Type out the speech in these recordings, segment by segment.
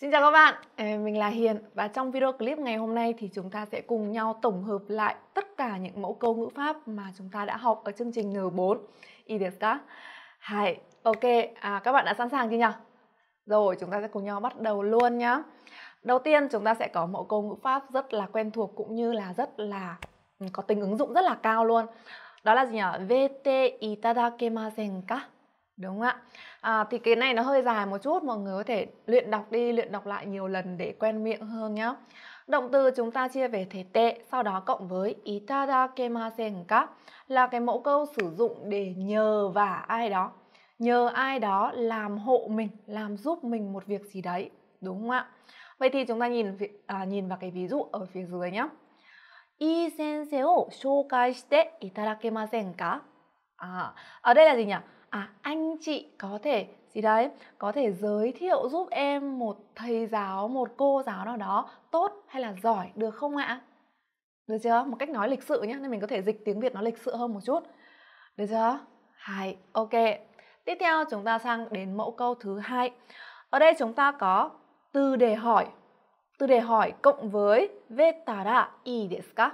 Xin chào các bạn, mình là Hiền và trong video clip ngày hôm nay thì chúng ta sẽ cùng nhau tổng hợp lại tất cả những mẫu câu ngữ pháp mà chúng ta đã học ở chương trình N4. Ý được các? Hai, ok, à, các bạn đã sẵn sàng chưa nhỉ? Rồi, chúng ta sẽ cùng nhau bắt đầu luôn nhá. Đầu tiên chúng ta sẽ có mẫu câu ngữ pháp rất là quen thuộc cũng như là rất là ừ, có tính ứng dụng rất là cao luôn. Đó là gì nhỉ? VT itadakemasen e ka? Đúng ạ. À, thì cái này nó hơi dài một chút, mọi người có thể luyện đọc đi, luyện đọc lại nhiều lần để quen miệng hơn nhé. Động từ chúng ta chia về thể tệ, sau đó cộng với itadakemasen ka là cái mẫu câu sử dụng để nhờ và ai đó. Nhờ ai đó làm hộ mình, làm giúp mình một việc gì đấy, đúng không ạ? Vậy thì chúng ta nhìn à, nhìn vào cái ví dụ ở phía dưới nhé. I sensei o shoukai shite itadakemasen ka? À, ở đây là gì nhỉ? à anh chị có thể gì đấy có thể giới thiệu giúp em một thầy giáo một cô giáo nào đó tốt hay là giỏi được không ạ được chưa một cách nói lịch sự nhé nên mình có thể dịch tiếng việt nó lịch sự hơn một chút được chưa hai ok tiếp theo chúng ta sang đến mẫu câu thứ hai ở đây chúng ta có từ để hỏi từ để hỏi cộng với vetara i desu ka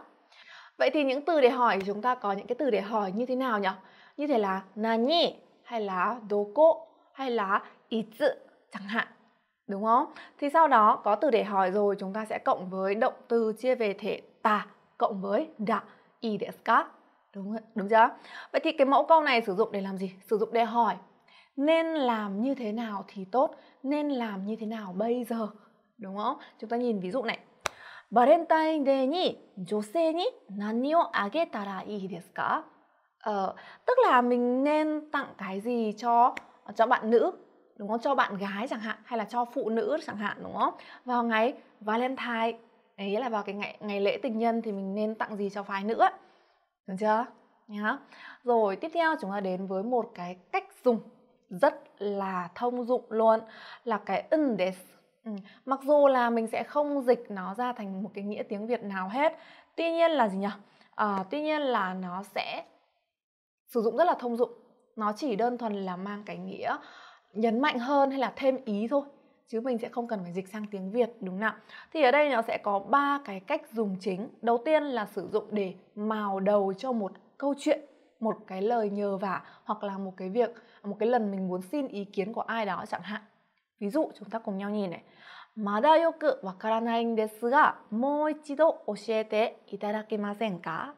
vậy thì những từ để hỏi chúng ta có những cái từ để hỏi như thế nào nhỉ như thế là nani hay là đồ cộ hay là ý tự chẳng hạn đúng không? Thì sau đó có từ để hỏi rồi chúng ta sẽ cộng với động từ chia về thể ta cộng với đã i desu ka đúng rồi, đúng chưa? Vậy thì cái mẫu câu này sử dụng để làm gì? Sử dụng để hỏi nên làm như thế nào thì tốt, nên làm như thế nào bây giờ, đúng không? Chúng ta nhìn ví dụ này. Valentine Day ni 女性に何をあげたらいいですか Ờ, tức là mình nên tặng cái gì cho ờ, cho bạn nữ đúng không cho bạn gái chẳng hạn hay là cho phụ nữ chẳng hạn đúng không vào ngày valentine ấy là vào cái ngày ngày lễ tình nhân thì mình nên tặng gì cho phái nữ ấy. được chưa nhá rồi tiếp theo chúng ta đến với một cái cách dùng rất là thông dụng luôn là cái ưng ừ, mặc dù là mình sẽ không dịch nó ra thành một cái nghĩa tiếng việt nào hết tuy nhiên là gì nhỉ à, tuy nhiên là nó sẽ sử dụng rất là thông dụng nó chỉ đơn thuần là mang cái nghĩa nhấn mạnh hơn hay là thêm ý thôi chứ mình sẽ không cần phải dịch sang tiếng Việt đúng không ạ? Thì ở đây nó sẽ có ba cái cách dùng chính. Đầu tiên là sử dụng để mào đầu cho một câu chuyện, một cái lời nhờ vả hoặc là một cái việc một cái lần mình muốn xin ý kiến của ai đó chẳng hạn. Ví dụ chúng ta cùng nhau nhìn này. まだよくわからないんですが、もう一度教えていただけませんか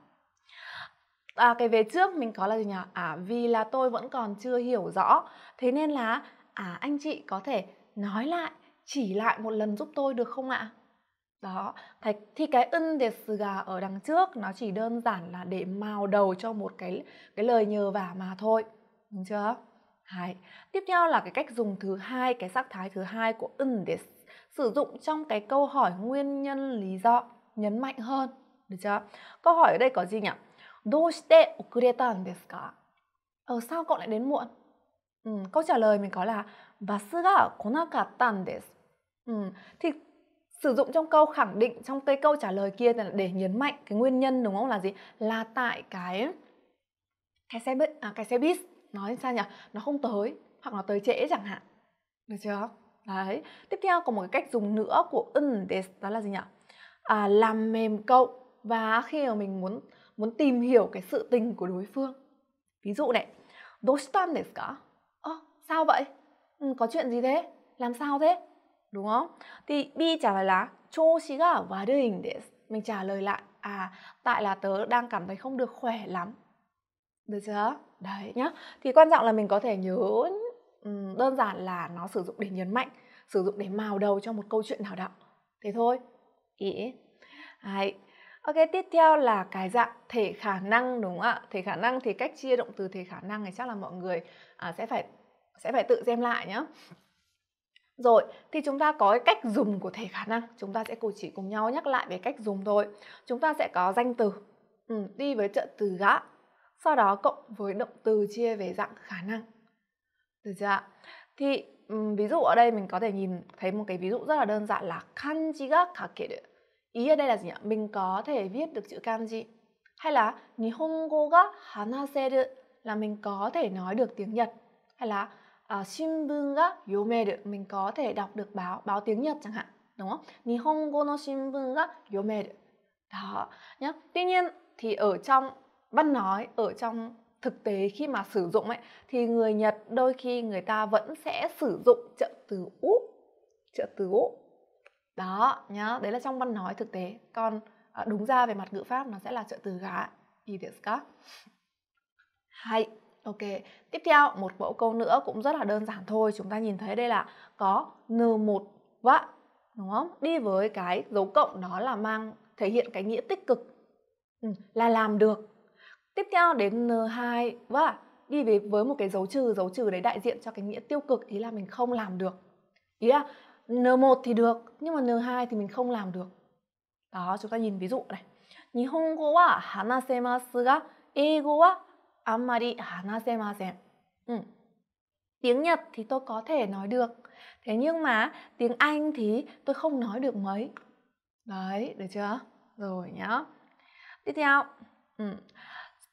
à, cái về trước mình có là gì nhỉ à vì là tôi vẫn còn chưa hiểu rõ thế nên là à anh chị có thể nói lại chỉ lại một lần giúp tôi được không ạ đó thì cái ân gà ở đằng trước nó chỉ đơn giản là để mào đầu cho một cái cái lời nhờ vả mà thôi đúng chưa Hai. Tiếp theo là cái cách dùng thứ hai, cái sắc thái thứ hai của ân sử dụng trong cái câu hỏi nguyên nhân lý do nhấn mạnh hơn, được chưa? Câu hỏi ở đây có gì nhỉ? どうして遅れたんですか? Ờ, sao cậu lại đến muộn? Ừ, câu trả lời mình có là basu ga Ừ, thì sử dụng trong câu khẳng định trong cái câu trả lời kia là để nhấn mạnh cái nguyên nhân đúng không là gì? Là tại cái cái xe bus, à, cái xe bus nói sao nhỉ? Nó không tới hoặc nó tới trễ chẳng hạn. Được chưa? Đấy. Tiếp theo có một cái cách dùng nữa của un desu đó là gì nhỉ? À, làm mềm cậu và khi mà mình muốn muốn tìm hiểu cái sự tình của đối phương ví dụ này dostan desu ka ơ sao vậy ừ, có chuyện gì thế làm sao thế đúng không thì bi trả lời là choshi ga waruin desu mình trả lời lại à tại là tớ đang cảm thấy không được khỏe lắm được chưa đấy nhá thì quan trọng là mình có thể nhớ ừ, đơn giản là nó sử dụng để nhấn mạnh sử dụng để màu đầu cho một câu chuyện nào đó thế thôi ý Đấy. Ok, tiếp theo là cái dạng thể khả năng đúng không ạ? Thể khả năng thì cách chia động từ thể khả năng này chắc là mọi người à, sẽ phải sẽ phải tự xem lại nhé. Rồi, thì chúng ta có cái cách dùng của thể khả năng, chúng ta sẽ cùng chỉ cùng nhau nhắc lại về cách dùng thôi. Chúng ta sẽ có danh từ ừ, đi với trợ từ gã, sau đó cộng với động từ chia về dạng khả năng. Được chưa ạ? Thì ví dụ ở đây mình có thể nhìn thấy một cái ví dụ rất là đơn giản là kanji ga ý ở đây là gì nhỉ? Mình có thể viết được chữ kanji hay là Nihongo ga hanaseru là mình có thể nói được tiếng Nhật hay là uh, à, shinbun ga yomeru mình có thể đọc được báo báo tiếng Nhật chẳng hạn đúng không? Nihongo no shinbun ga yomeru đó nhá. Tuy nhiên thì ở trong văn nói ở trong thực tế khi mà sử dụng ấy thì người Nhật đôi khi người ta vẫn sẽ sử dụng trợ từ úp trợ từ úp đó nhá đấy là trong văn nói thực tế còn à, đúng ra về mặt ngữ pháp nó sẽ là trợ từ gã i desu ka hay ok tiếp theo một mẫu câu nữa cũng rất là đơn giản thôi chúng ta nhìn thấy đây là có n một vạ đúng không đi với cái dấu cộng đó là mang thể hiện cái nghĩa tích cực ừ, là làm được tiếp theo đến n 2 vạ đi với với một cái dấu trừ dấu trừ đấy đại diện cho cái nghĩa tiêu cực ý là mình không làm được ý là N1 thì được nhưng mà N2 thì mình không làm được đó chúng ta nhìn ví dụ này 日本語は話せますが英語はあんまり話せません ừ. tiếng Nhật thì tôi có thể nói được thế nhưng mà tiếng Anh thì tôi không nói được mấy đấy được chưa rồi nhá tiếp theo ừ.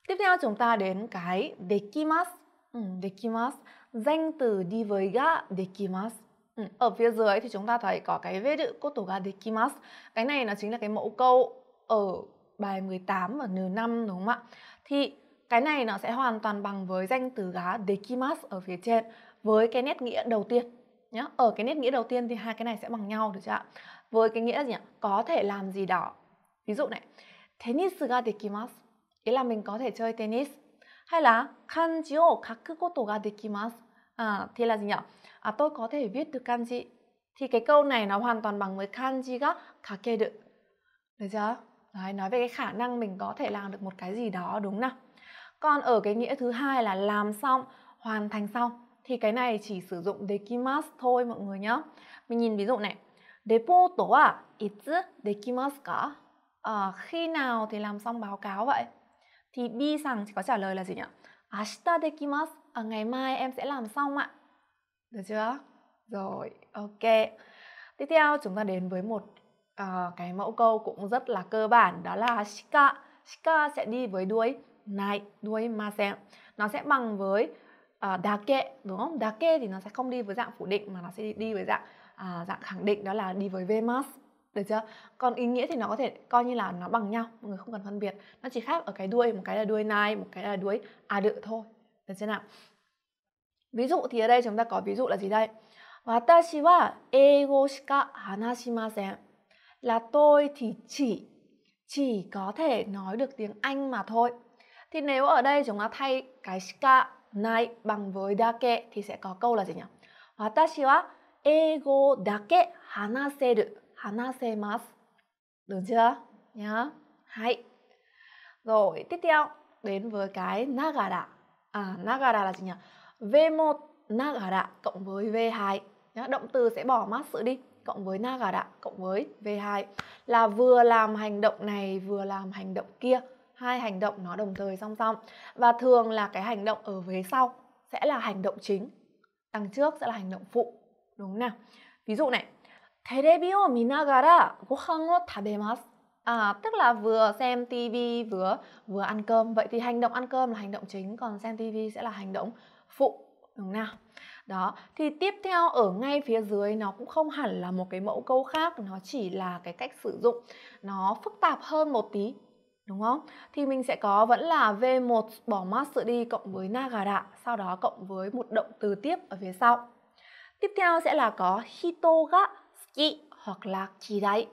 tiếp theo chúng ta đến cái できます. ừ, dekimas danh từ đi với ga dekimasu Ừ. ở phía dưới thì chúng ta thấy có cái vết veru koto ga dekimasu. Cái này nó chính là cái mẫu câu ở bài 18 và n năm đúng không ạ? Thì cái này nó sẽ hoàn toàn bằng với danh từ gá dekimasu ở phía trên với cái nét nghĩa đầu tiên nhá. Ở cái nét nghĩa đầu tiên thì hai cái này sẽ bằng nhau được chưa ạ? Với cái nghĩa là gì ạ Có thể làm gì đó. Ví dụ này, tennis ga dekimasu. Ý là mình có thể chơi tennis. Hay là kanji o kaku koto ga dekimasu. À, thì là gì nhỉ? à, tôi có thể viết được kanji thì cái câu này nó hoàn toàn bằng với kanji ga kake được được chưa Đấy, nói về cái khả năng mình có thể làm được một cái gì đó đúng không? còn ở cái nghĩa thứ hai là làm xong hoàn thành xong thì cái này chỉ sử dụng dekimas thôi mọi người nhé mình nhìn ví dụ này Depoto wa itsu dekimasu ka? À, khi nào thì làm xong báo cáo vậy? Thì Bi rằng chỉ có trả lời là gì nhỉ? Ashita dekimasu. À, ngày mai em sẽ làm xong ạ. Được chưa? Rồi, ok. Tiếp theo chúng ta đến với một uh, cái mẫu câu cũng rất là cơ bản đó là shika. Shika sẽ đi với đuôi này, đuôi ma masen. Nó sẽ bằng với uh, dake, đúng không? Dake thì nó sẽ không đi với dạng phủ định mà nó sẽ đi với dạng uh, dạng khẳng định đó là đi với vemas. Được chưa? Còn ý nghĩa thì nó có thể coi như là nó bằng nhau, mọi người không cần phân biệt. Nó chỉ khác ở cái đuôi, một cái là đuôi này, một cái là đuôi à đự thôi. Được chưa nào? Ví dụ thì ở đây chúng ta có ví dụ là gì đây? Watashi Là tôi thì chỉ chỉ có thể nói được tiếng Anh mà thôi. Thì nếu ở đây chúng ta thay cái shika này bằng với dake thì sẽ có câu là gì nhỉ? Watashi Được chưa? Nhá. Hay. Rồi, tiếp theo đến với cái nagara. À, nagara là gì nhỉ? V1 nagara cộng với V2 động từ sẽ bỏ mát sự đi cộng với nagara cộng với V2 là vừa làm hành động này vừa làm hành động kia hai hành động nó đồng thời song song và thường là cái hành động ở vế sau sẽ là hành động chính đằng trước sẽ là hành động phụ đúng nào ví dụ này terebi o minagara gohan o tabemasu À, tức là vừa xem tivi vừa vừa ăn cơm vậy thì hành động ăn cơm là hành động chính còn xem tivi sẽ là hành động phụ đúng nào đó thì tiếp theo ở ngay phía dưới nó cũng không hẳn là một cái mẫu câu khác nó chỉ là cái cách sử dụng nó phức tạp hơn một tí đúng không? Thì mình sẽ có vẫn là V1 bỏ master đi cộng với Nagara, sau đó cộng với một động từ tiếp ở phía sau. Tiếp theo sẽ là có Hito ga hoặc là chi đấy.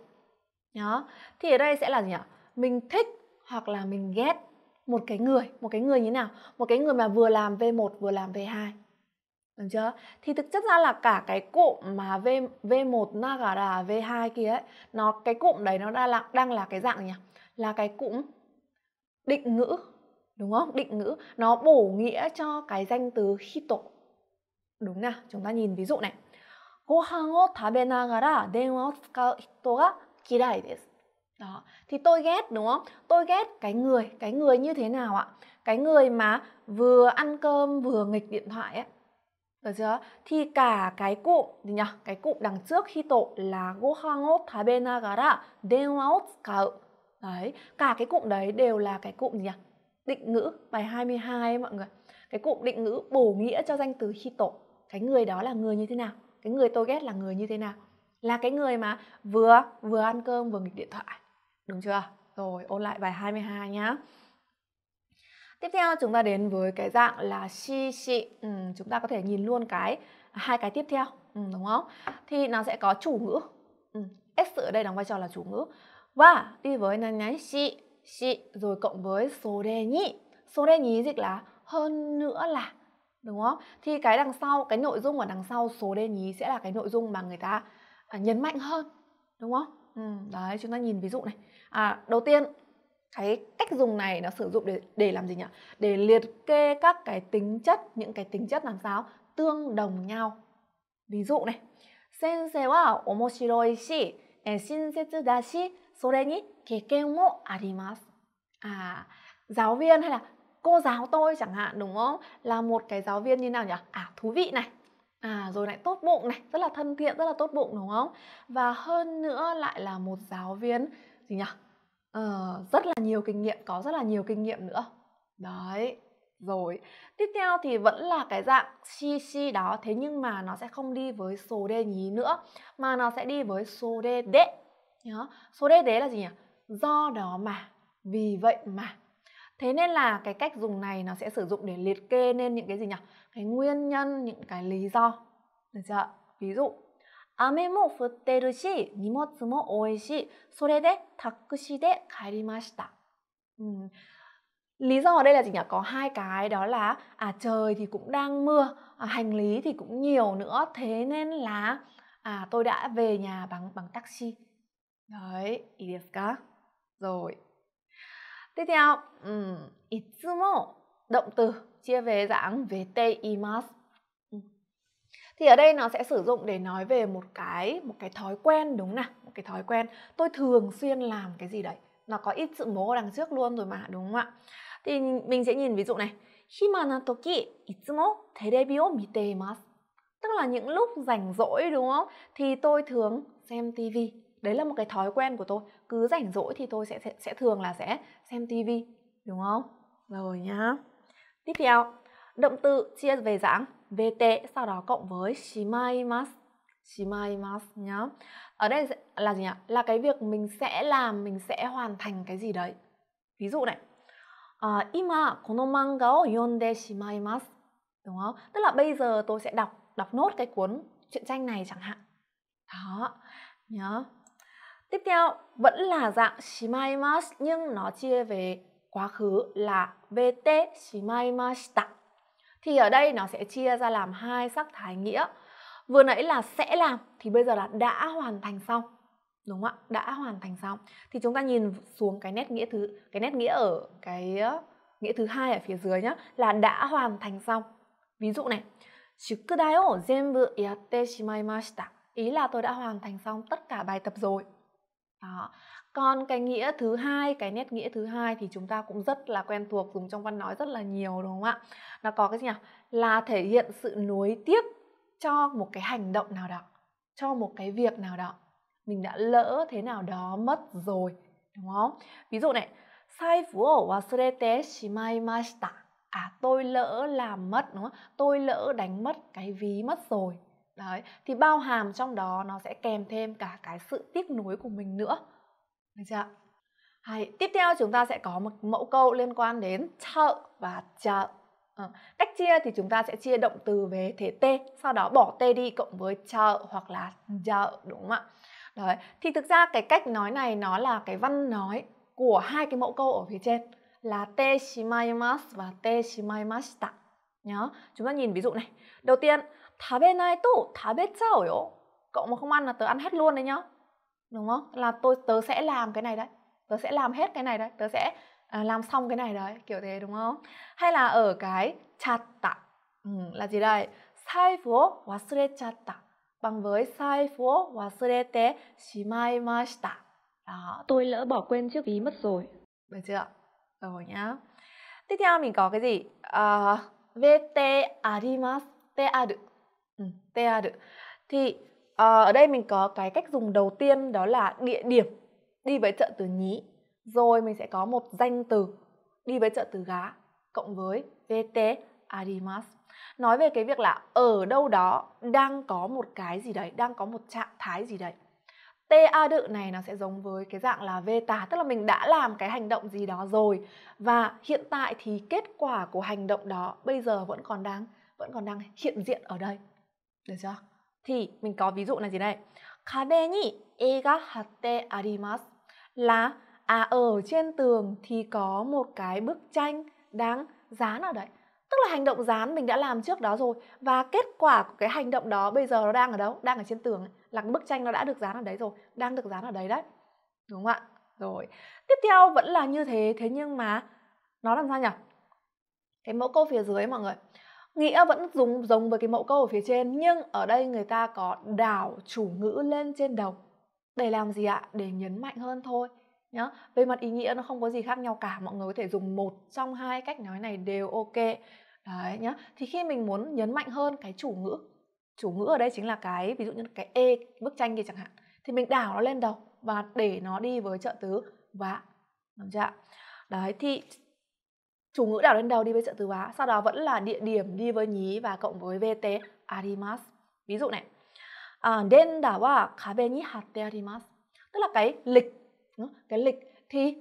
Đó. Thì ở đây sẽ là gì nhỉ? Mình thích hoặc là mình ghét một cái người một cái người như thế nào một cái người mà vừa làm v1 vừa làm v2 được chưa thì thực chất ra là cả cái cụm mà v v1 nagara v2 kia ấy nó cái cụm đấy nó đang là đang là cái dạng nhỉ là cái cụm định ngữ đúng không định ngữ nó bổ nghĩa cho cái danh từ hito đúng nào chúng ta nhìn ví dụ này ご飯を食べながら電話を使う人が嫌いです đó thì tôi ghét đúng không tôi ghét cái người cái người như thế nào ạ cái người mà vừa ăn cơm vừa nghịch điện thoại ấy được chưa thì cả cái cụm gì nhỉ cái cụm đằng trước khi tổ là gohan o tabenagara denwa o tsukau đấy cả cái cụm đấy đều là cái cụm gì nhỉ định ngữ bài 22 ấy, mọi người cái cụm định ngữ bổ nghĩa cho danh từ khi tổ cái người đó là người như thế nào cái người tôi ghét là người như thế nào là cái người mà vừa vừa ăn cơm vừa nghịch điện thoại Đúng chưa? Rồi, ôn lại bài 22 nhá. Tiếp theo chúng ta đến với cái dạng là shi shi. Ừ, chúng ta có thể nhìn luôn cái à, hai cái tiếp theo, ừ, đúng không? Thì nó sẽ có chủ ngữ. Ừ, s ở đây đóng vai trò là chủ ngữ. Và đi với nan nhái shi shi rồi cộng với số đề nhị. Số đề nhí dịch là hơn nữa là đúng không? Thì cái đằng sau, cái nội dung ở đằng sau số đề nhí sẽ là cái nội dung mà người ta à, nhấn mạnh hơn, đúng không? Ừ, đấy chúng ta nhìn ví dụ này. À, đầu tiên cái cách dùng này nó sử dụng để để làm gì nhỉ? Để liệt kê các cái tính chất những cái tính chất làm sao tương đồng nhau. Ví dụ này. Sensei wa omoshiroi e shinsetsu da sore ni keken wo arimasu. À, giáo viên hay là cô giáo tôi chẳng hạn đúng không? Là một cái giáo viên như nào nhỉ? À, thú vị này À rồi lại tốt bụng này, rất là thân thiện, rất là tốt bụng đúng không? Và hơn nữa lại là một giáo viên gì nhỉ? Ờ, rất là nhiều kinh nghiệm, có rất là nhiều kinh nghiệm nữa. Đấy. Rồi, tiếp theo thì vẫn là cái dạng chi chi đó Thế nhưng mà nó sẽ không đi với số đê nhí nữa Mà nó sẽ đi với số đê đế Số đê đế là gì nhỉ? Do đó mà, vì vậy mà Thế nên là cái cách dùng này nó sẽ sử dụng để liệt kê nên những cái gì nhỉ? Cái nguyên nhân, những cái lý do. Được chưa? Ví dụ, 雨も降ってるし、荷物も多いし、それでタクシーで帰りました。Ừ. Lý do là gì nhỉ? Có hai cái đó là à trời thì cũng đang mưa, à, hành lý thì cũng nhiều nữa, thế nên là à tôi đã về nhà bằng bằng taxi. Đấy, いいですか? Rồi. Tiếp theo, um, itsumo động từ chia về dạng vete imasu. Thì ở đây nó sẽ sử dụng để nói về một cái một cái thói quen đúng nào, một cái thói quen. Tôi thường xuyên làm cái gì đấy. Nó có ít sự mố ở đằng trước luôn rồi mà đúng không ạ? Thì mình sẽ nhìn ví dụ này. Hima na toki itsumo terebi o mite imasu. Tức là những lúc rảnh rỗi đúng không? Thì tôi thường xem tivi. Đấy là một cái thói quen của tôi cứ rảnh rỗi thì tôi sẽ sẽ, sẽ thường là sẽ xem tivi đúng không rồi nhá tiếp theo động từ chia về dạng vt sau đó cộng với shimaimasu shimaimasu nhá ở đây là gì nhỉ là cái việc mình sẽ làm mình sẽ hoàn thành cái gì đấy ví dụ này uh, ima kono manga o yonde shimaimasu đúng không tức là bây giờ tôi sẽ đọc đọc nốt cái cuốn truyện tranh này chẳng hạn đó nhớ Tiếp theo vẫn là dạng shimaimasu nhưng nó chia về quá khứ là vt shimaimashita. Thì ở đây nó sẽ chia ra làm hai sắc thái nghĩa. Vừa nãy là sẽ làm thì bây giờ là đã hoàn thành xong. Đúng không ạ? Đã hoàn thành xong. Thì chúng ta nhìn xuống cái nét nghĩa thứ cái nét nghĩa ở cái ờ, nghĩa thứ hai ở phía dưới nhá là đã hoàn thành xong. Ví dụ này, zenbu yatte ý là tôi đã hoàn thành xong tất cả bài tập rồi đó. còn cái nghĩa thứ hai cái nét nghĩa thứ hai thì chúng ta cũng rất là quen thuộc dùng trong văn nói rất là nhiều đúng không ạ nó có cái gì nhỉ là thể hiện sự nuối tiếc cho một cái hành động nào đó cho một cái việc nào đó mình đã lỡ thế nào đó mất rồi đúng không ví dụ này sai phú ổ và surete shimaimashita à tôi lỡ làm mất đúng không tôi lỡ đánh mất cái ví mất rồi đấy thì bao hàm trong đó nó sẽ kèm thêm cả cái sự tiếc nuối của mình nữa được chưa hay tiếp theo chúng ta sẽ có một mẫu câu liên quan đến chợ và chợ ờ, cách chia thì chúng ta sẽ chia động từ về thế t sau đó bỏ t đi cộng với chợ hoặc là chợ đúng không ạ đấy thì thực ra cái cách nói này nó là cái văn nói của hai cái mẫu câu ở phía trên là te shimaimasu và te shimaimashita nhớ chúng ta nhìn ví dụ này đầu tiên thả bên này tủ thả bên sao yếu cậu mà không ăn là tớ ăn hết luôn đấy nhá đúng không là tôi tớ sẽ làm cái này đấy tớ sẽ làm hết cái này đấy tớ sẽ uh, làm xong cái này đấy kiểu thế đúng không hay là ở cái chặt tạ ừ, là gì đây sai phố wasure chatta bằng với sai phố wasurete shimaimashita đó tôi lỡ bỏ quên chiếc ví mất rồi được chưa rồi nhá tiếp theo mình có cái gì uh, vete arimas te aru Ừ, TA được. Thì ờ, ở đây mình có cái cách dùng đầu tiên đó là địa điểm đi với trợ từ nhí. Rồi mình sẽ có một danh từ đi với trợ từ gá cộng với VT Adimas. Nói về cái việc là ở đâu đó đang có một cái gì đấy, đang có một trạng thái gì đấy. TA đự này nó sẽ giống với cái dạng là V tà, tức là mình đã làm cái hành động gì đó rồi và hiện tại thì kết quả của hành động đó bây giờ vẫn còn đang vẫn còn đang hiện diện ở đây. Được chưa? Thì mình có ví dụ là gì đây? Kabe ni ega là à ở trên tường thì có một cái bức tranh đáng dán ở đấy. Tức là hành động dán mình đã làm trước đó rồi và kết quả của cái hành động đó bây giờ nó đang ở đâu? Đang ở trên tường ấy. là cái bức tranh nó đã được dán ở đấy rồi, đang được dán ở đấy đấy. Đúng không ạ? Rồi. Tiếp theo vẫn là như thế thế nhưng mà nó làm sao nhỉ? Cái mẫu câu phía dưới mọi người nghĩa vẫn dùng giống với cái mẫu câu ở phía trên nhưng ở đây người ta có đảo chủ ngữ lên trên đầu để làm gì ạ để nhấn mạnh hơn thôi nhá về mặt ý nghĩa nó không có gì khác nhau cả mọi người có thể dùng một trong hai cách nói này đều ok đấy nhá thì khi mình muốn nhấn mạnh hơn cái chủ ngữ chủ ngữ ở đây chính là cái ví dụ như cái e bức tranh kia chẳng hạn thì mình đảo nó lên đầu và để nó đi với trợ tứ và đúng chưa ạ đấy thì chủ ngữ đảo lên đầu đi với trợ từ hóa sau đó vẫn là địa điểm đi với nhí và cộng với vt arimas ví dụ này à, den đảo wa kabe ni hatte arimas tức là cái lịch cái lịch thì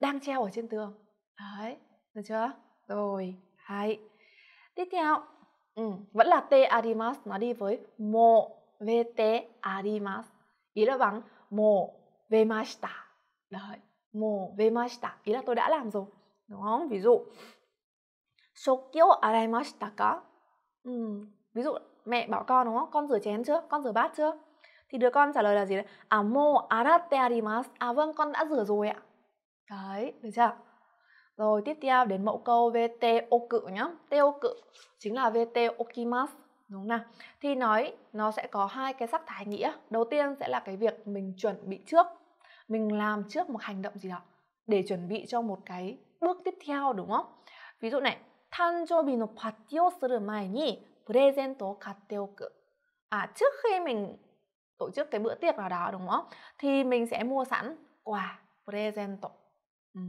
đang treo ở trên tường đấy được chưa rồi hay tiếp theo ừ, vẫn là te arimas nó đi với mo vt arimas ý là bằng mo vemashita đấy mo vemashita ý là tôi đã làm rồi đúng không ví dụ shokyo araimashita ka ừ, ví dụ mẹ bảo con đúng không con rửa chén chưa con rửa bát chưa thì đứa con trả lời là gì đấy à mo aratte arimas à vâng con đã rửa rồi ạ đấy được chưa rồi tiếp theo đến mẫu câu vt oku nhá te oku chính là vt okimas đúng không nào thì nói nó sẽ có hai cái sắc thái nghĩa đầu tiên sẽ là cái việc mình chuẩn bị trước mình làm trước một hành động gì đó để chuẩn bị cho một cái bước tiếp theo đúng không? Ví dụ này, 탄조비 no 파티오 쓰르 마이니 브레젠토 가테오크. À trước khi mình tổ chức cái bữa tiệc nào đó đúng không? Thì mình sẽ mua sẵn quà present Ừ.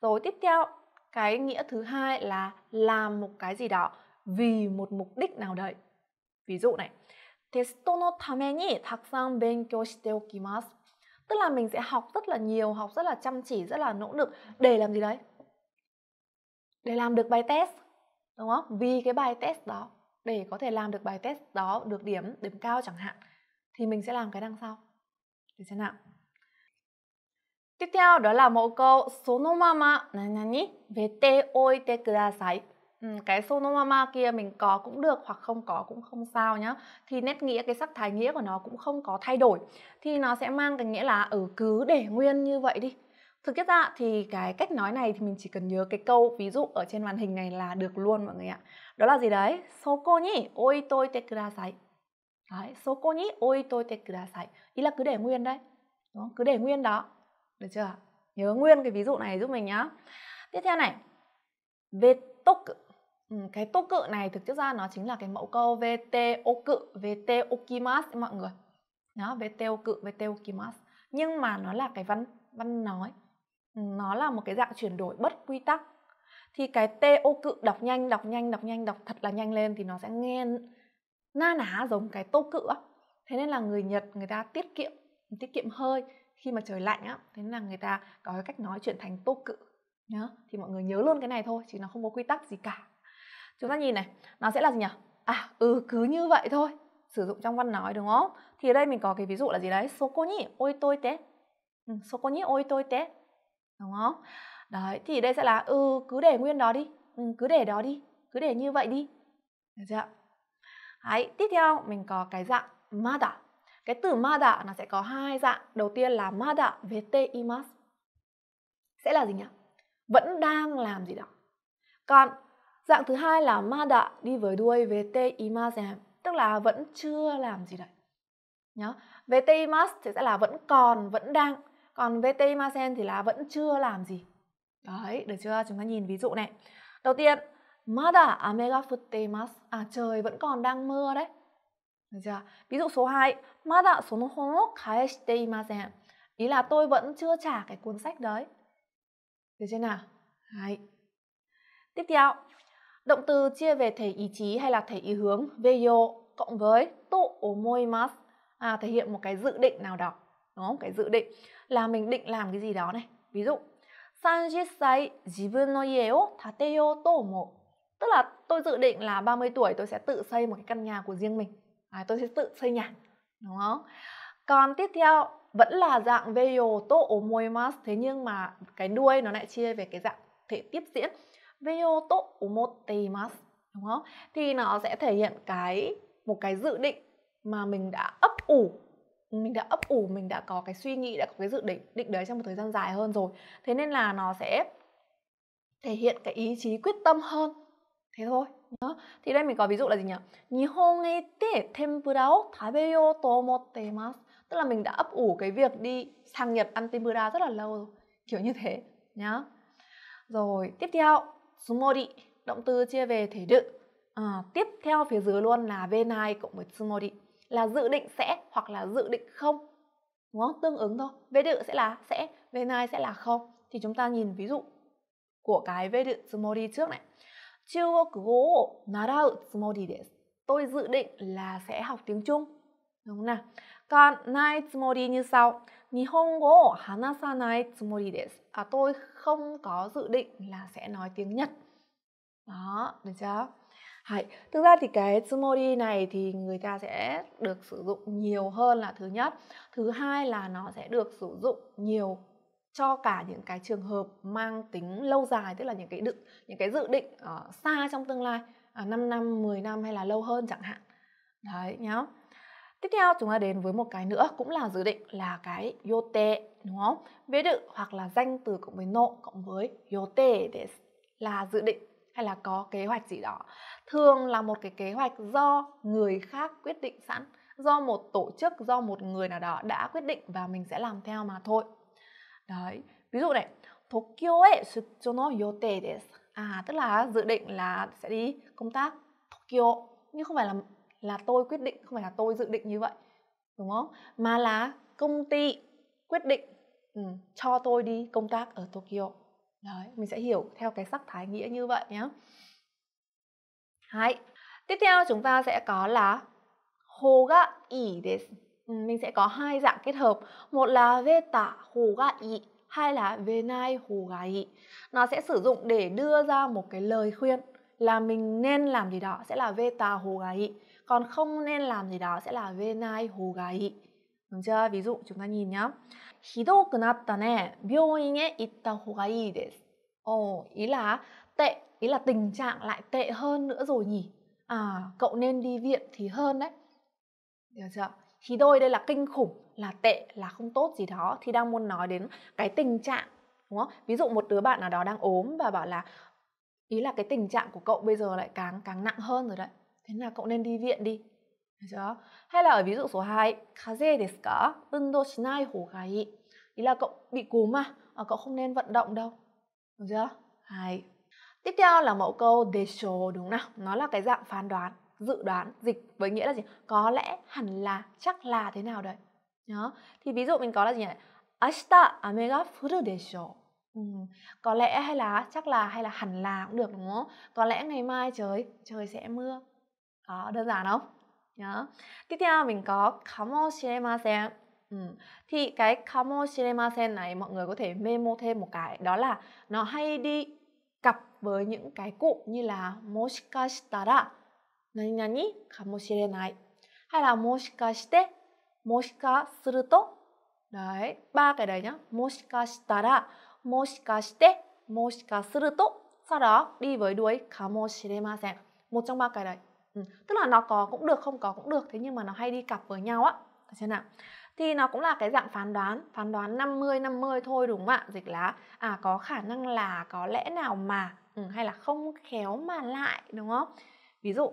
Rồi tiếp theo, cái nghĩa thứ hai là làm một cái gì đó vì một mục đích nào đấy. Ví dụ này, testo no tame ni takusan benkyou shite okimasu tức là mình sẽ học rất là nhiều học rất là chăm chỉ rất là nỗ lực để làm gì đấy để làm được bài test đúng không vì cái bài test đó để có thể làm được bài test đó được điểm điểm cao chẳng hạn thì mình sẽ làm cái đằng sau được chưa nào tiếp theo đó là mẫu câu số no mama nanani vete oite kudasai cái sonomama kia mình có cũng được hoặc không có cũng không sao nhá thì nét nghĩa cái sắc thái nghĩa của nó cũng không có thay đổi thì nó sẽ mang cái nghĩa là ở cứ để nguyên như vậy đi thực chất ra thì cái cách nói này thì mình chỉ cần nhớ cái câu ví dụ ở trên màn hình này là được luôn mọi người ạ đó là gì đấy soko ni oi tôi te kudasai đấy soko ni oi tôi te kudasai ý là cứ để nguyên đấy Đúng không? cứ để nguyên đó được chưa nhớ nguyên cái ví dụ này giúp mình nhá tiếp theo này về tốc cái tô cự này thực chất ra nó chính là cái mẫu câu vt ô cự vt okimas mọi người nó vt ô cự vt okimas nhưng mà nó là cái văn văn nói nó là một cái dạng chuyển đổi bất quy tắc thì cái t ô cự đọc nhanh đọc nhanh đọc nhanh đọc thật là nhanh lên thì nó sẽ nghe na ná giống cái tô cự á thế nên là người nhật người ta tiết kiệm tiết kiệm hơi khi mà trời lạnh á thế nên là người ta có cái cách nói chuyển thành tô cự nhớ thì mọi người nhớ luôn cái này thôi chứ nó không có quy tắc gì cả chúng ta nhìn này nó sẽ là gì nhỉ à ừ cứ như vậy thôi sử dụng trong văn nói đúng không thì ở đây mình có cái ví dụ là gì đấy số cô nhỉ ôi tôi té số cô nhỉ ôi tôi té đúng không đấy thì đây sẽ là ừ cứ để nguyên đó đi ừ, cứ để đó đi cứ để như vậy đi được chưa Đấy, tiếp theo mình có cái dạng mada. Cái từ mada nó sẽ có hai dạng. Đầu tiên là mada vete imas. Sẽ là gì nhỉ? Vẫn đang làm gì đó. Còn Dạng thứ hai là ma đạ đi với đuôi về te imasem, tức là vẫn chưa làm gì đấy. nhớ Về te imas thì sẽ là vẫn còn, vẫn đang. Còn về te imasen thì là vẫn chưa làm gì. Đấy, được chưa? Chúng ta nhìn ví dụ này. Đầu tiên, ma đạ ame ga futte imas À trời vẫn còn đang mưa đấy. Được chưa? Ví dụ số 2, mada sono hon o kaeshite imasen. Ý là tôi vẫn chưa trả cái cuốn sách đấy. Được chưa nào? Đấy. Tiếp theo, Động từ chia về thể ý chí hay là thể ý hướng veyo cộng với to omoimasu à, thể hiện một cái dự định nào đó. Đúng không? Cái dự định là mình định làm cái gì đó này. Ví dụ, Sanji sai jibun no ie o tateyo to omo. Tức là tôi dự định là 30 tuổi tôi sẽ tự xây một cái căn nhà của riêng mình. À, tôi sẽ tự xây nhà. Đúng không? Còn tiếp theo vẫn là dạng veyo to omoimasu thế nhưng mà cái đuôi nó lại chia về cái dạng thể tiếp diễn veo to omotteimasu đúng không? Thì nó sẽ thể hiện cái một cái dự định mà mình đã ấp ủ mình đã ấp ủ mình đã có cái suy nghĩ đã có cái dự định định đấy trong một thời gian dài hơn rồi thế nên là nó sẽ thể hiện cái ý chí quyết tâm hơn thế thôi nhá thì đây mình có ví dụ là gì nhỉ Nihon ete tempura o tabeyo to omotteimasu tức là mình đã ấp ủ cái việc đi sang Nhật ăn tempura rất là lâu rồi kiểu như thế nhá rồi tiếp theo sumori, động từ chia về thể đự. À, ờ, tiếp theo phía dưới luôn là venai cộng với sumori là dự định sẽ hoặc là dự định không. Đúng không? Tương ứng thôi. Vế dự sẽ là sẽ, venai sẽ là không. Thì chúng ta nhìn ví dụ của cái vế dự sumori trước này. chưa Chugokugo narau tsumori desu. Tôi dự định là sẽ học tiếng Trung. Đúng không nào? Còn nai tsumori như sau. Nihongo hanasanai tsumori desu. À tôi không có dự định là sẽ nói tiếng Nhật đó được chưa Hay. thực ra thì cái tsumori này thì người ta sẽ được sử dụng nhiều hơn là thứ nhất thứ hai là nó sẽ được sử dụng nhiều cho cả những cái trường hợp mang tính lâu dài tức là những cái dự những cái dự định uh, xa trong tương lai uh, à, 5 năm 10 năm hay là lâu hơn chẳng hạn đấy nhá Tiếp theo chúng ta đến với một cái nữa cũng là dự định là cái yote đúng không? Vế đự hoặc là danh từ cộng với nộ cộng với yote để là dự định hay là có kế hoạch gì đó. Thường là một cái kế hoạch do người khác quyết định sẵn, do một tổ chức, do một người nào đó đã quyết định và mình sẽ làm theo mà thôi. Đấy, ví dụ này, Tokyo-e shutcho no yote desu. À, tức là dự định là sẽ đi công tác Tokyo, nhưng không phải là là tôi quyết định không phải là tôi dự định như vậy đúng không mà là công ty quyết định ừ, cho tôi đi công tác ở Tokyo đấy mình sẽ hiểu theo cái sắc thái nghĩa như vậy nhé Hai. tiếp theo chúng ta sẽ có là hoga i desu ừ, mình sẽ có hai dạng kết hợp một là veta hoga i hai là venai hoga i nó sẽ sử dụng để đưa ra một cái lời khuyên là mình nên làm gì đó sẽ là veta hogai còn không nên làm gì đó sẽ là venai hogai đúng chưa ví dụ chúng ta nhìn nhá khi nát ta hido kunatta ne ít ta itta hogai desu ồ ý là tệ ý là tình trạng lại tệ hơn nữa rồi nhỉ à cậu nên đi viện thì hơn đấy được chưa khi đôi đây là kinh khủng là tệ là không tốt gì đó thì đang muốn nói đến cái tình trạng đúng không ví dụ một đứa bạn nào đó đang ốm và bảo là ý là cái tình trạng của cậu bây giờ lại càng càng nặng hơn rồi đấy thế là cậu nên đi viện đi chưa? Hay là ở ví dụ số 2, kaze desu ka? Undo shinai hou ga ii. Ý là cậu bị cúm mà, à, cậu không nên vận động đâu. Được chưa? hai Tiếp theo là mẫu câu desho đúng nào? Nó là cái dạng phán đoán, dự đoán, dịch với nghĩa là gì? Có lẽ, hẳn là, chắc là thế nào đấy. nhớ? Thì ví dụ mình có là gì nhỉ? Ashita ame ga furu desho. Ừ. Có lẽ hay là chắc là hay là hẳn là cũng được đúng không? Có lẽ ngày mai trời trời sẽ mưa đó đơn giản không nhớ tiếp theo mình có kamoshimasen Ừ. thì cái kamoshimasen này mọi người có thể memo thêm một cái đó là nó hay đi cặp với những cái cụm như là moshikashitara nani nani kamoshirenai hay là moshikashite moshikasuruto đấy ba cái đấy nhá moshikashitara moshikashite moshikasuruto sau đó đi với đuôi kamoshimasen một trong ba cái đấy Ừ, tức là nó có cũng được không có cũng được thế nhưng mà nó hay đi cặp với nhau á thế nào thì nó cũng là cái dạng phán đoán phán đoán 50 50 thôi đúng không ạ dịch lá à có khả năng là có lẽ nào mà ừ, hay là không khéo mà lại đúng không ví dụ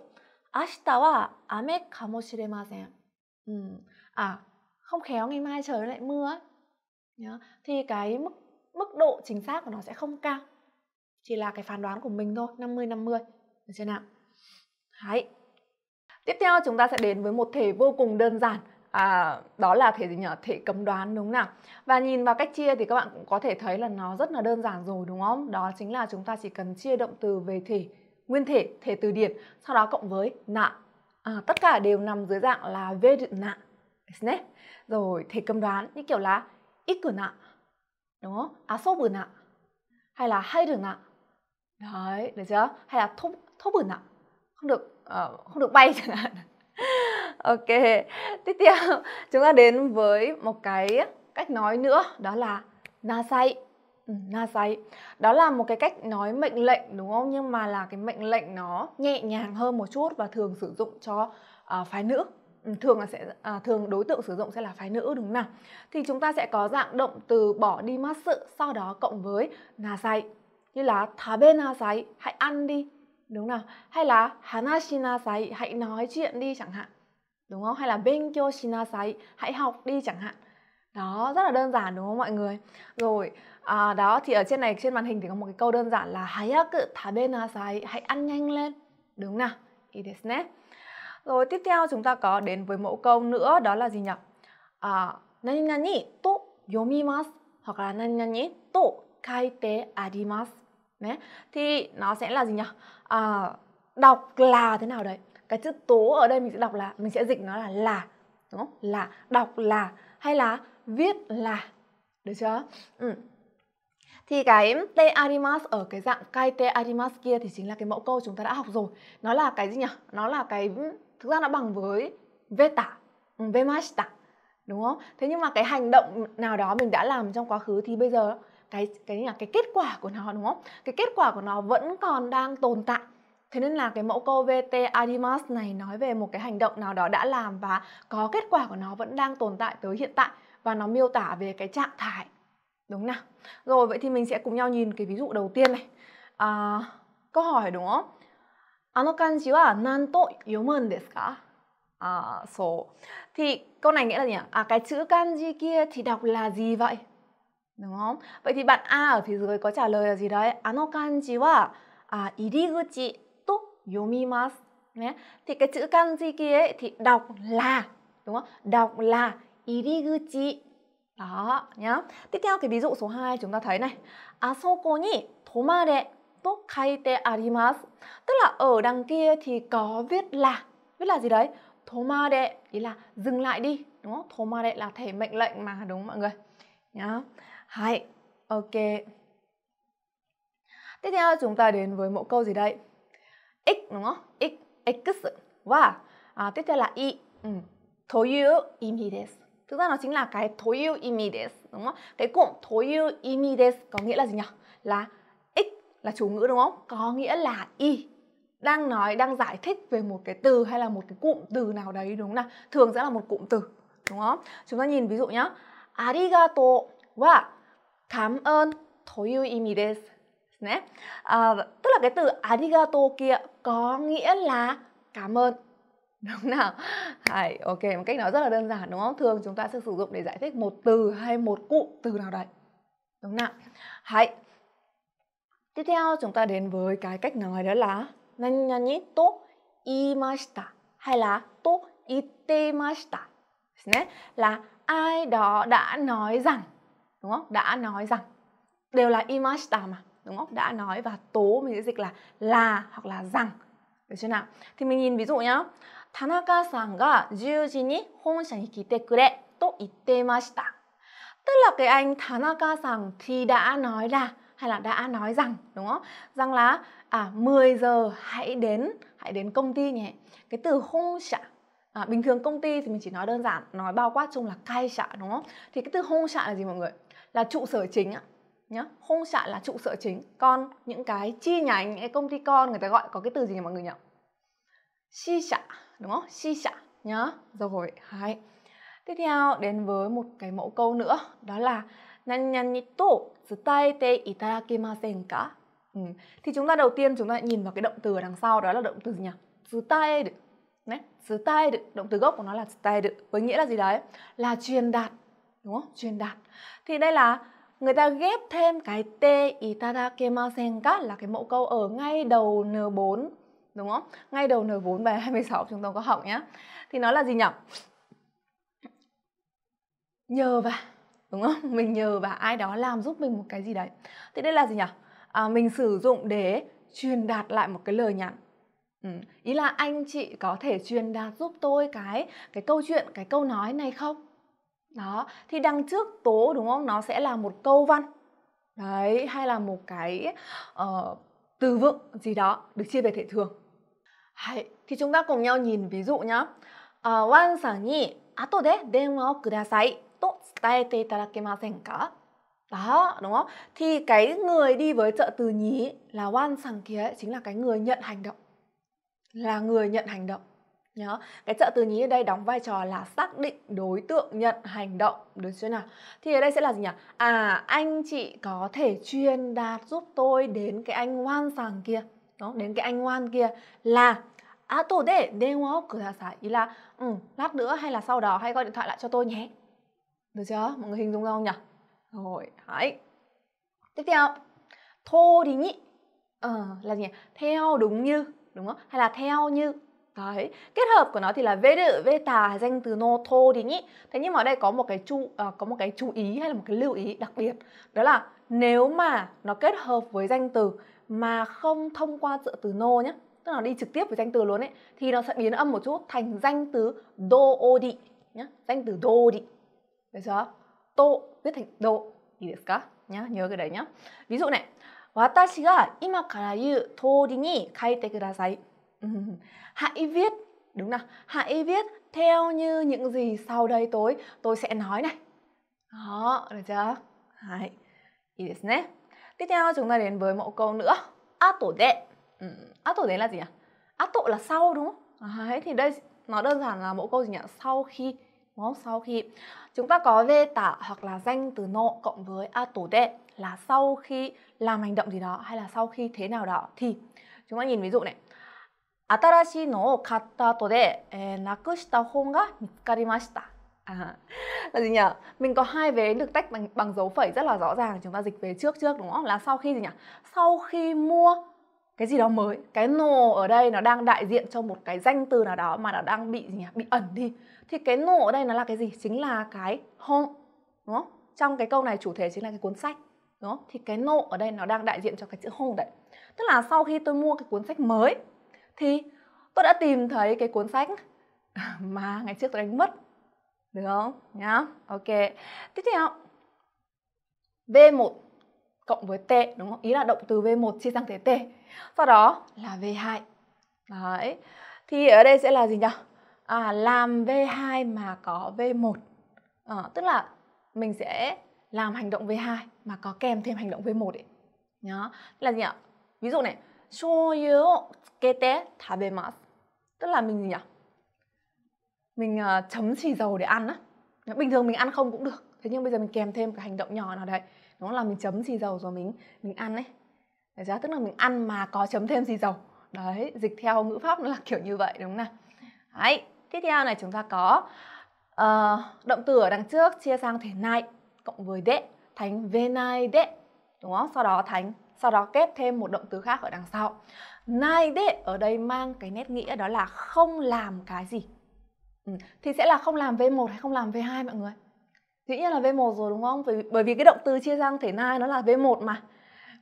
ashita wa ame kamoshiremasen ừ. à không khéo ngày mai trời lại mưa Nhớ. thì cái mức mức độ chính xác của nó sẽ không cao chỉ là cái phán đoán của mình thôi 50 50 được chưa nào Đấy. Tiếp theo chúng ta sẽ đến với một thể vô cùng đơn giản à, đó là thể gì nhỉ thể cấm đoán đúng không nào và nhìn vào cách chia thì các bạn cũng có thể thấy là nó rất là đơn giản rồi đúng không đó chính là chúng ta chỉ cần chia động từ về thể nguyên thể thể từ điển sau đó cộng với nạ à, tất cả đều nằm dưới dạng là về nạ rồi thể cấm đoán như kiểu là ít cửa nạ đúng không á à, số bữa nạ hay là hay được nạ đấy được chưa hay là thúc thúc bữa nạ không được uh, không được bay chẳng hạn ok tiếp theo chúng ta đến với một cái cách nói nữa đó là na say ừ, na say đó là một cái cách nói mệnh lệnh đúng không nhưng mà là cái mệnh lệnh nó nhẹ nhàng hơn một chút và thường sử dụng cho uh, phái nữ ừ, thường là sẽ à, thường đối tượng sử dụng sẽ là phái nữ đúng không nào thì chúng ta sẽ có dạng động từ bỏ đi mát sự sau đó cộng với na say như là thả bên na say hãy ăn đi đúng nào hay là hana shinasai hãy nói chuyện đi chẳng hạn đúng không hay là benkyo shinasai hãy học đi chẳng hạn đó rất là đơn giản đúng không mọi người rồi à, đó thì ở trên này trên màn hình thì có một cái câu đơn giản là hayaku tabenasai hãy ăn nhanh lên đúng nào ý rồi tiếp theo chúng ta có đến với mẫu câu nữa đó là gì nhỉ à, nani nani to yomimasu hoặc là nani nani to kaite adimasu Đấy. Thì nó sẽ là gì nhỉ? à, đọc là thế nào đấy cái chữ tố ở đây mình sẽ đọc là mình sẽ dịch nó là là đúng không là đọc là hay là viết là được chưa ừ. thì cái te arimas ở cái dạng kai te arimas kia thì chính là cái mẫu câu chúng ta đã học rồi nó là cái gì nhỉ nó là cái thực ra nó bằng với veta ừ, vemashita đúng không thế nhưng mà cái hành động nào đó mình đã làm trong quá khứ thì bây giờ cái cái là cái kết quả của nó đúng không cái kết quả của nó vẫn còn đang tồn tại Thế nên là cái mẫu câu VT Adimas này nói về một cái hành động nào đó đã làm và có kết quả của nó vẫn đang tồn tại tới hiện tại và nó miêu tả về cái trạng thái. Đúng nào? Rồi vậy thì mình sẽ cùng nhau nhìn cái ví dụ đầu tiên này. À, câu hỏi đúng không? あの漢字は何と読むんですか? À, số. Thì câu này nghĩa là gì? nhỉ? À, cái chữ kanji kia thì đọc là gì vậy? đúng không? Vậy thì bạn A ở phía dưới có trả lời là gì đấy? Ano kanji wa à, iriguchi to yomimasu. Nhé. Thì cái chữ kanji kia ấy, thì đọc là đúng không? Đọc là iriguchi. Đó nhá. Tiếp theo cái ví dụ số 2 chúng ta thấy này. À, Asoko ni tomare to kaite arimasu. Tức là ở đằng kia thì có viết là viết là gì đấy? Tomare ý là dừng lại đi, đúng không? Tomare là thể mệnh lệnh mà đúng không mọi người? Nhá. Yeah. Hay, ok. Tiếp theo chúng ta đến với mẫu câu gì đây? X đúng không? X, X và à, tiếp theo là Y. Ừ. Toyu imi desu. Thực ra nó chính là cái toyu imi desu, đúng không? Cái cụm toyu imi desu có nghĩa là gì nhỉ? Là X là chủ ngữ đúng không? Có nghĩa là Y đang nói đang giải thích về một cái từ hay là một cái cụm từ nào đấy đúng không nào thường sẽ là một cụm từ đúng không chúng ta nhìn ví dụ nhá arigato và cảm ơn to you imi desu né à, tức là cái từ arigato kia có nghĩa là cảm ơn đúng nào Hay, ok một cách nói rất là đơn giản đúng không thường chúng ta sẽ sử dụng để giải thích một từ hay một cụm từ nào đấy đúng nào Hay. tiếp theo chúng ta đến với cái cách nói đó là nanyani to imashita hay là to itemashita là ai đó đã nói rằng đúng không đã nói rằng đều là image ta mà đúng không đã nói và tố mình sẽ dịch là là hoặc là rằng được chưa nào thì mình nhìn ví dụ nhá Tanaka san ga 10時に本社に来てくれと言ってました tức là cái anh Tanaka san thì đã nói là hay là đã nói rằng đúng không rằng là à 10 giờ hãy đến hãy đến công ty nhỉ cái từ honsha à, bình thường công ty thì mình chỉ nói đơn giản nói bao quát chung là cai xã đúng không thì cái từ hôn xã là gì mọi người là trụ sở chính á nhá hông xạ là trụ sở chính con những cái chi nhánh cái công ty con người ta gọi có cái từ gì nhỉ mọi người nhỉ si xạ đúng không si xạ nhá rồi hai tiếp theo đến với một cái mẫu câu nữa đó là nan nan ni to tsutaete itadakimasen ka ừ. thì chúng ta đầu tiên chúng ta nhìn vào cái động từ ở đằng sau đó là động từ gì nhỉ tsutae đấy tsutae động từ gốc của nó là tsutae với nghĩa là gì đấy là truyền đạt đúng không? Truyền đạt. Thì đây là người ta ghép thêm cái te itadakemasen ka là cái mẫu câu ở ngay đầu N4 đúng không? Ngay đầu N4 bài 26 chúng ta có học nhé Thì nó là gì nhỉ? Nhờ và đúng không? Mình nhờ và ai đó làm giúp mình một cái gì đấy. Thì đây là gì nhỉ? À, mình sử dụng để truyền đạt lại một cái lời nhắn. Ừ. Ý là anh chị có thể truyền đạt giúp tôi cái cái câu chuyện, cái câu nói này không? Đó, thì đằng trước tố đúng không? Nó sẽ là một câu văn. Đấy, hay là một cái uh, từ vựng gì đó được chia về thể thường. Hay, thì chúng ta cùng nhau nhìn ví dụ nhá. Uh, Wan san ni ato de denwa o kudasai to tsutaete itadakemasen ka? Đó, đúng không? Thì cái người đi với trợ từ nhí là Wan san kia chính là cái người nhận hành động. Là người nhận hành động. Nhớ, cái trợ từ nhí ở đây đóng vai trò là xác định đối tượng nhận hành động, được chưa nào? Thì ở đây sẽ là gì nhỉ? À, anh chị có thể truyền đạt giúp tôi đến cái anh ngoan sàng kia. Đó, đến cái anh ngoan kia là À, tổ đệ, denwa kudasai. Ý là, ừ, lát nữa hay là sau đó hay gọi điện thoại lại cho tôi nhé. Được chưa? Mọi người hình dung ra không nhỉ? Rồi, hãy. Tiếp theo. Thô thì nhị. Ờ, là gì nhỉ? Theo đúng như, đúng không? Hay là theo như, Đấy, kết hợp của nó thì là vế vế tà danh từ nô thô đi nhỉ. Thế nhưng mà ở đây có một cái chú à, có một cái chú ý hay là một cái lưu ý đặc biệt, đó là nếu mà nó kết hợp với danh từ mà không thông qua trợ từ nô nhé, tức là nó đi trực tiếp với danh từ luôn ấy thì nó sẽ biến âm một chút thành danh từ đô ô đi nhá, danh từ đô đi. Được chưa? Tô viết thành đô, gì đấy cả nhá, nhớ cái đấy nhá. Ví dụ này, 私が今から言う通りに書いてください。hãy viết đúng nào hãy viết theo như những gì sau đây tôi tôi sẽ nói này đó được chưa hãy いいですね tiếp theo chúng ta đến với mẫu câu nữa ato de ato de là gì nhỉ ato là sau đúng không đấy thì đây nó đơn giản là mẫu câu gì nhỉ sau khi đúng không? Sau khi chúng ta có về tả hoặc là danh từ nộ cộng với a tổ đệ là sau khi làm hành động gì đó hay là sau khi thế nào đó thì chúng ta nhìn ví dụ này 新しいのを買った後で、えー、なくした本が見つかりました。À, là gì nhỉ? Mình có hai vế được tách bằng, bằng dấu phẩy rất là rõ ràng. Chúng ta dịch về trước trước đúng không? Là sau khi gì nhỉ? Sau khi mua cái gì đó mới. Cái nô ở đây nó đang đại diện cho một cái danh từ nào đó mà nó đang bị gì nhỉ? Bị ẩn đi. Thì cái nô ở đây nó là cái gì? Chính là cái home. Đúng không? Trong cái câu này chủ thể chính là cái cuốn sách. Đúng không? Thì cái nô ở đây nó đang đại diện cho cái chữ home đấy. Tức là sau khi tôi mua cái cuốn sách mới thì tôi đã tìm thấy cái cuốn sách mà ngày trước tôi đánh mất được không nhá ok tiếp theo v1 cộng với t đúng không ý là động từ v1 chia sang thế t sau đó là v2 đấy thì ở đây sẽ là gì nhỉ à, làm v2 mà có v1 à, ờ, tức là mình sẽ làm hành động v2 mà có kèm thêm hành động v1 ấy nhá là gì ạ ví dụ này shoyu o tsukete tabemasu. Tức là mình gì nhỉ? Mình uh, chấm xì dầu để ăn á. Bình thường mình ăn không cũng được. Thế nhưng bây giờ mình kèm thêm cái hành động nhỏ nào đấy. Đó là mình chấm xì dầu rồi mình mình ăn đấy. Đấy ra tức là mình ăn mà có chấm thêm xì dầu. Đấy, dịch theo ngữ pháp nó là kiểu như vậy đúng không nào? Đấy, tiếp theo này chúng ta có uh, động từ ở đằng trước chia sang thể này cộng với đệ thành venai đệ đúng không? Sau đó thành sau đó kết thêm một động từ khác ở đằng sau. Nai đệ ở đây mang cái nét nghĩa đó là không làm cái gì. Ừ. Thì sẽ là không làm V1 hay không làm V2 mọi người? Dĩ nhiên là V1 rồi đúng không? Bởi, bởi vì cái động từ chia sang thể nai nó là V1 mà.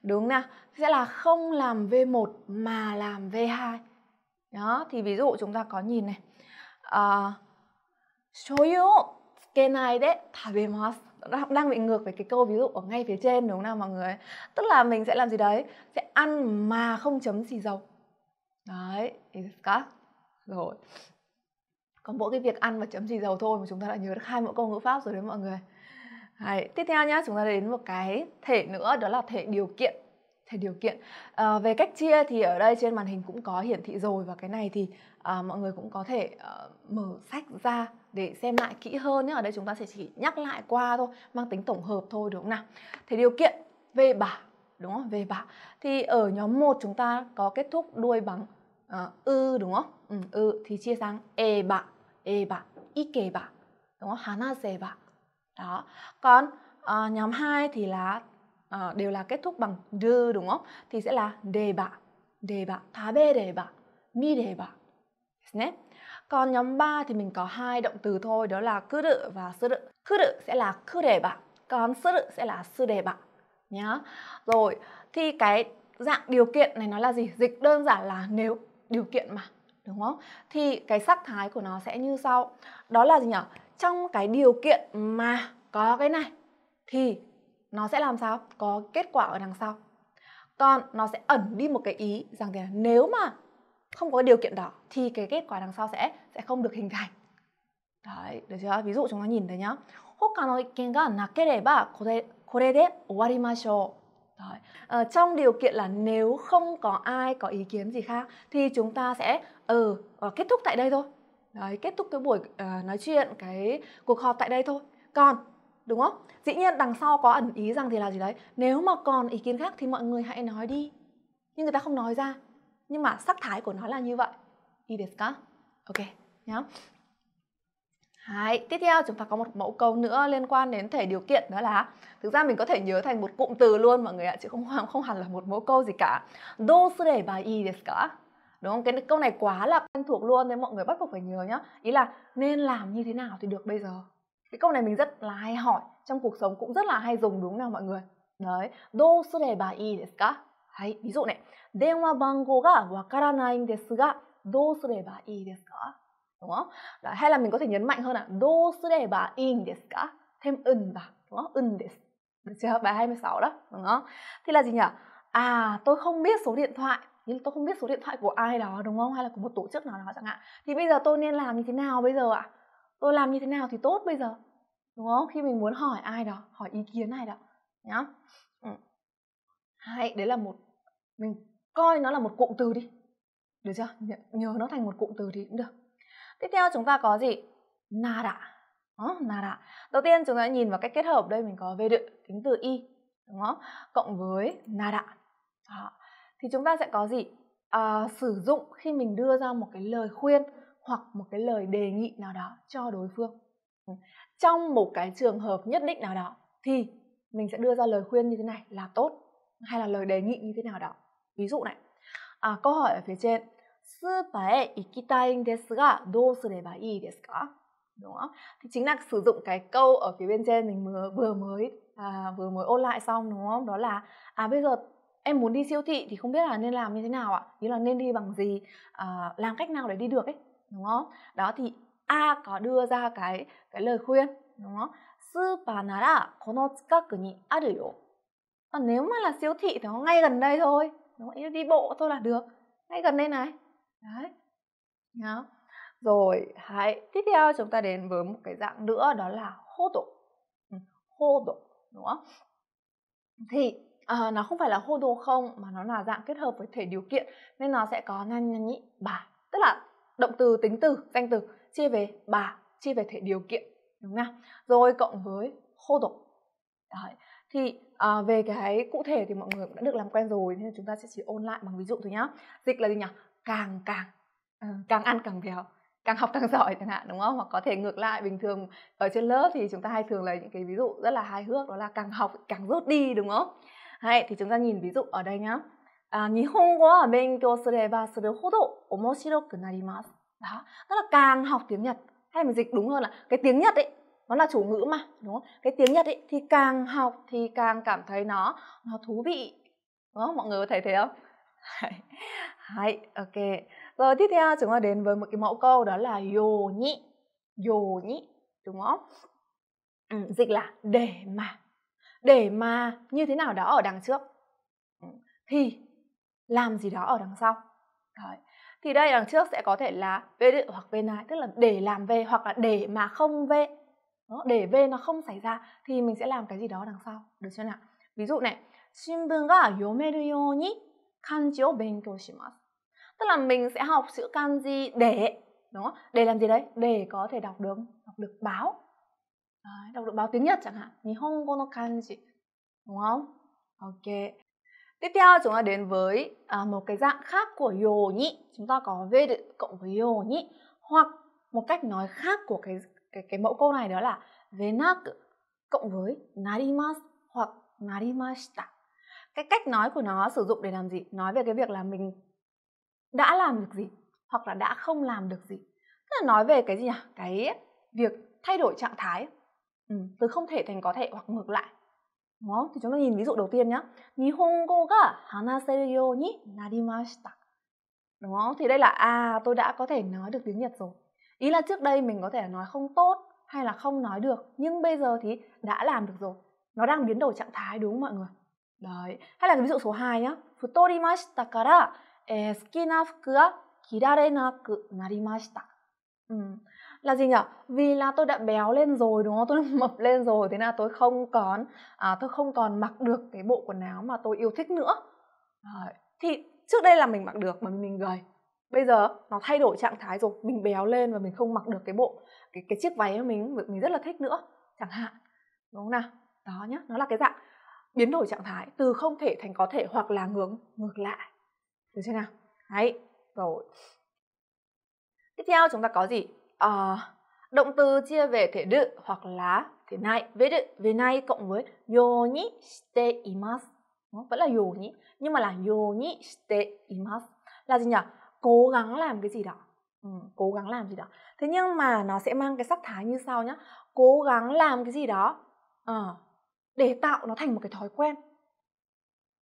Đúng nào? Sẽ là không làm V1 mà làm V2. Đó, thì ví dụ chúng ta có nhìn này. À, uh, 所有つけないで食べます nó đang bị ngược với cái câu ví dụ ở ngay phía trên đúng không nào mọi người tức là mình sẽ làm gì đấy sẽ ăn mà không chấm xì dầu đấy ý rồi có mỗi cái việc ăn và chấm xì dầu thôi mà chúng ta đã nhớ được hai mẫu câu ngữ pháp rồi đấy mọi người Đấy. Tiếp theo nhá, chúng ta đến một cái thể nữa đó là thể điều kiện thể điều kiện à, về cách chia thì ở đây trên màn hình cũng có hiển thị rồi và cái này thì à, mọi người cũng có thể uh, mở sách ra để xem lại kỹ hơn nhé ở đây chúng ta sẽ chỉ nhắc lại qua thôi mang tính tổng hợp thôi đúng không nào thì điều kiện về bả đúng không về bả thì ở nhóm 1 chúng ta có kết thúc đuôi bằng uh, ư đúng không ừ, ư thì chia sang e bả e bả i kề bả đúng không hana dè bả đó còn uh, nhóm 2 thì là uh, đều là kết thúc bằng d đúng không thì sẽ là đề bả đề bả thá bê đề bả mi đề bả ね Còn nhóm 3 thì mình có hai động từ thôi, đó là kuru và suru. Kuru sẽ là kureba, còn suru sẽ là sureba. Nhá. Rồi, thì cái dạng điều kiện này nó là gì? Dịch đơn giản là nếu điều kiện mà, đúng không? Thì cái sắc thái của nó sẽ như sau. Đó là gì nhỉ? Trong cái điều kiện mà có cái này thì nó sẽ làm sao? Có kết quả ở đằng sau. Còn nó sẽ ẩn đi một cái ý rằng là nếu mà không có điều kiện đó thì cái kết quả đằng sau sẽ sẽ không được hình thành đấy được chưa ví dụ chúng ta nhìn thấy nhá là 他の意見がなければこれこれで終わりましょう Đấy. Ờ, trong điều kiện là nếu không có ai có ý kiến gì khác thì chúng ta sẽ ừ kết thúc tại đây thôi Đấy, kết thúc cái buổi uh, nói chuyện cái cuộc họp tại đây thôi còn đúng không dĩ nhiên đằng sau có ẩn ý rằng thì là gì đấy nếu mà còn ý kiến khác thì mọi người hãy nói đi nhưng người ta không nói ra nhưng mà sắc thái của nó là như vậy. いいですか? Ok, nhá. Hai, tiếp theo chúng ta có một mẫu câu nữa liên quan đến thể điều kiện đó là thực ra mình có thể nhớ thành một cụm từ luôn mọi người ạ chứ không không hẳn là một mẫu câu gì cả. Dosureba i desu ka? Đúng không? Cái câu này quá là quen thuộc luôn nên mọi người bắt buộc phải nhớ nhá. Ý là nên làm như thế nào thì được bây giờ. Cái câu này mình rất là hay hỏi trong cuộc sống cũng rất là hay dùng đúng không nào mọi người? Đấy, dosureba i desu ka? はい、ví dụ này, ね、電話番号がわからないんですが、どうすればいいですか đúng không? Đó, hay là mình có thể nhấn mạnh hơn là do sureba in desu ka? Thêm ưng vào, đúng không? ưng desu. Được chưa? Bài 26 đó, đúng không? Thì là gì nhỉ? À, tôi không biết số điện thoại nhưng tôi không biết số điện thoại của ai đó đúng không hay là của một tổ chức nào đó chẳng hạn thì bây giờ tôi nên làm như thế nào bây giờ ạ à? tôi làm như thế nào thì tốt bây giờ đúng không khi mình muốn hỏi ai đó hỏi ý kiến ai đó nhá ừ. hay đấy là một mình coi nó là một cụm từ đi được chưa nhớ nó thành một cụm từ thì cũng được tiếp theo chúng ta có gì nada đó, ờ, nada đầu tiên chúng ta nhìn vào cách kết hợp đây mình có về đự tính từ y đúng không cộng với nada đó. thì chúng ta sẽ có gì à, sử dụng khi mình đưa ra một cái lời khuyên hoặc một cái lời đề nghị nào đó cho đối phương ừ. trong một cái trường hợp nhất định nào đó thì mình sẽ đưa ra lời khuyên như thế này là tốt hay là lời đề nghị như thế nào đó ví dụ này à, câu hỏi ở phía trên đúng không? Thì chính là sử dụng cái câu ở phía bên trên mình vừa, vừa mới à, vừa mới ôn lại xong đúng không? Đó là à bây giờ em muốn đi siêu thị thì không biết là nên làm như thế nào ạ? như là nên đi bằng gì? À, làm cách nào để đi được ấy, đúng không? Đó thì A có đưa ra cái cái lời khuyên đúng không? スーパーならこの近くにあるよ。À, nếu mà là siêu thị thì nó ngay gần đây thôi đúng không? đi bộ thôi là được ngay gần đây này đấy Đó. rồi hãy tiếp theo chúng ta đến với một cái dạng nữa đó là hô độ ừ, hô độ đúng không thì à, nó không phải là hô đồ không mà nó là dạng kết hợp với thể điều kiện nên nó sẽ có nhan nhăn nhị bà tức là động từ tính từ danh từ chia về bà chia về thể điều kiện đúng không rồi cộng với hô đồ Đấy thì à, về cái cụ thể thì mọi người cũng đã được làm quen rồi nên chúng ta sẽ chỉ ôn lại bằng ví dụ thôi nhá dịch là gì nhỉ càng càng ờ, càng ăn càng béo càng học càng giỏi chẳng hạn đúng không hoặc có thể ngược lại bình thường ở trên lớp thì chúng ta hay thường lấy những cái ví dụ rất là hài hước đó là càng học càng rút đi đúng không hay thì chúng ta nhìn ví dụ ở đây nhá à, Đó, tức là càng học tiếng Nhật hay mình dịch đúng hơn là cái tiếng Nhật ấy nó là chủ ngữ mà đúng không cái tiếng nhật ấy thì càng học thì càng cảm thấy nó nó thú vị đúng không mọi người có thấy thế không Hay, ok rồi tiếp theo chúng ta đến với một cái mẫu câu đó là yo nhị yo nhị đúng không ừ, dịch là để mà để mà như thế nào đó ở đằng trước ừ, thì làm gì đó ở đằng sau Đấy. thì đây đằng trước sẽ có thể là về hoặc về nái tức là để làm về hoặc là để mà không về đó, để về nó không xảy ra thì mình sẽ làm cái gì đó đằng sau được chưa nào ví dụ này 新聞が読めるように漢字を勉強します tức là mình sẽ học chữ kanji để đó để làm gì đấy để có thể đọc được đọc được báo đấy, đọc được báo tiếng nhật chẳng hạn nihongo no kanji đúng không ok tiếp theo chúng ta đến với à, một cái dạng khác của yoni chúng ta có về cộng với yoni hoặc một cách nói khác của cái cái cái mẫu câu này đó là venaku cộng với narimasu hoặc narimashita cái cách nói của nó sử dụng để làm gì nói về cái việc là mình đã làm được gì hoặc là đã không làm được gì tức là nói về cái gì nhỉ cái việc thay đổi trạng thái ừ, từ không thể thành có thể hoặc ngược lại đúng không thì chúng ta nhìn ví dụ đầu tiên nhá nihongo ga hanaseru yo ni narimashita đúng không thì đây là à tôi đã có thể nói được tiếng nhật rồi ý là trước đây mình có thể nói không tốt hay là không nói được nhưng bây giờ thì đã làm được rồi nó đang biến đổi trạng thái đúng không mọi người đấy hay là cái ví dụ số 2 nhá futorimashita kara e fuku ga kirarena narimashita là gì nhở vì là tôi đã béo lên rồi đúng không tôi đã mập lên rồi thế là tôi không còn à, tôi không còn mặc được cái bộ quần áo mà tôi yêu thích nữa đấy. thì trước đây là mình mặc được mà mình gầy bây giờ nó thay đổi trạng thái rồi mình béo lên và mình không mặc được cái bộ cái cái chiếc váy mình mình rất là thích nữa chẳng hạn đúng không nào đó nhá nó là cái dạng biến đổi trạng thái từ không thể thành có thể hoặc là ngược ngược lại được chưa nào đấy rồi tiếp theo chúng ta có gì à, động từ chia về thể đự hoặc là thể này về đự về này cộng với yoni shite imasu vẫn là yoni nhưng mà là yoni shite imasu là gì nhỉ cố gắng làm cái gì đó ừ, cố gắng làm gì đó thế nhưng mà nó sẽ mang cái sắc thái như sau nhá cố gắng làm cái gì đó à, để tạo nó thành một cái thói quen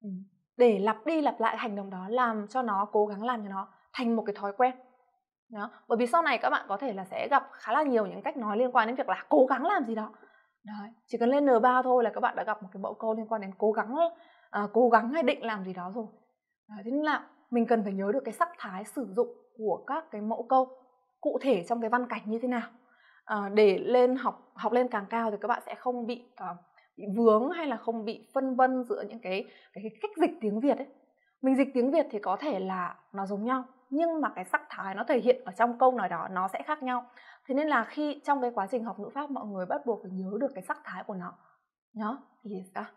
ừ. để lặp đi lặp lại hành động đó làm cho nó cố gắng làm cho nó thành một cái thói quen đó. bởi vì sau này các bạn có thể là sẽ gặp khá là nhiều những cách nói liên quan đến việc là cố gắng làm gì đó Đấy, chỉ cần lên N3 thôi là các bạn đã gặp một cái mẫu câu liên quan đến cố gắng à, cố gắng hay định làm gì đó rồi Đấy, thế nên là mình cần phải nhớ được cái sắc thái sử dụng của các cái mẫu câu cụ thể trong cái văn cảnh như thế nào à, để lên học học lên càng cao thì các bạn sẽ không bị à, bị vướng hay là không bị phân vân giữa những cái cái, cái cách dịch tiếng Việt ấy. Mình dịch tiếng Việt thì có thể là nó giống nhau nhưng mà cái sắc thái nó thể hiện ở trong câu nói đó nó sẽ khác nhau. Thế nên là khi trong cái quá trình học ngữ pháp mọi người bắt buộc phải nhớ được cái sắc thái của nó. Nhớ, thì à,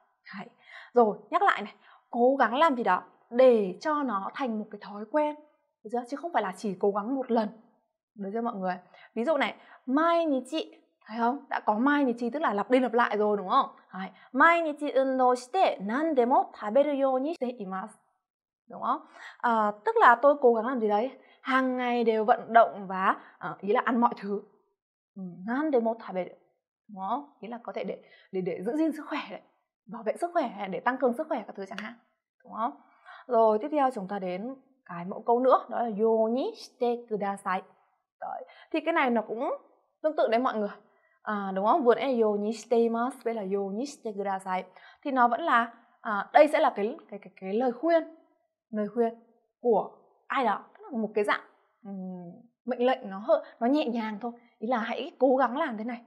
Rồi, nhắc lại này, cố gắng làm gì đó để cho nó thành một cái thói quen được chưa chứ không phải là chỉ cố gắng một lần được chưa mọi người ví dụ này mai nhỉ chị thấy không đã có mai nhỉ chị tức là lặp đi lặp lại rồi đúng không mai nhỉ chị ưng đối shite nan demo taberu you ni shite imasu đúng không à, tức là tôi cố gắng làm gì đấy hàng ngày đều vận động và à, ý là ăn mọi thứ ừ, nan demo taberu đúng không ý là có thể để để để giữ gìn sức khỏe đấy bảo vệ sức khỏe để tăng cường sức khỏe các thứ chẳng hạn đúng không rồi tiếp theo chúng ta đến cái mẫu câu nữa đó là yoni shite kudasai. Đấy. Thì cái này nó cũng tương tự đấy mọi người. À, đúng không? Vừa nãy là yoni shite mas, bây là yoni shite kudasai. Thì nó vẫn là à, đây sẽ là cái cái cái, cái lời khuyên lời khuyên của ai đó tức là một cái dạng um, mệnh lệnh nó hơi nó nhẹ nhàng thôi ý là hãy cố gắng làm thế này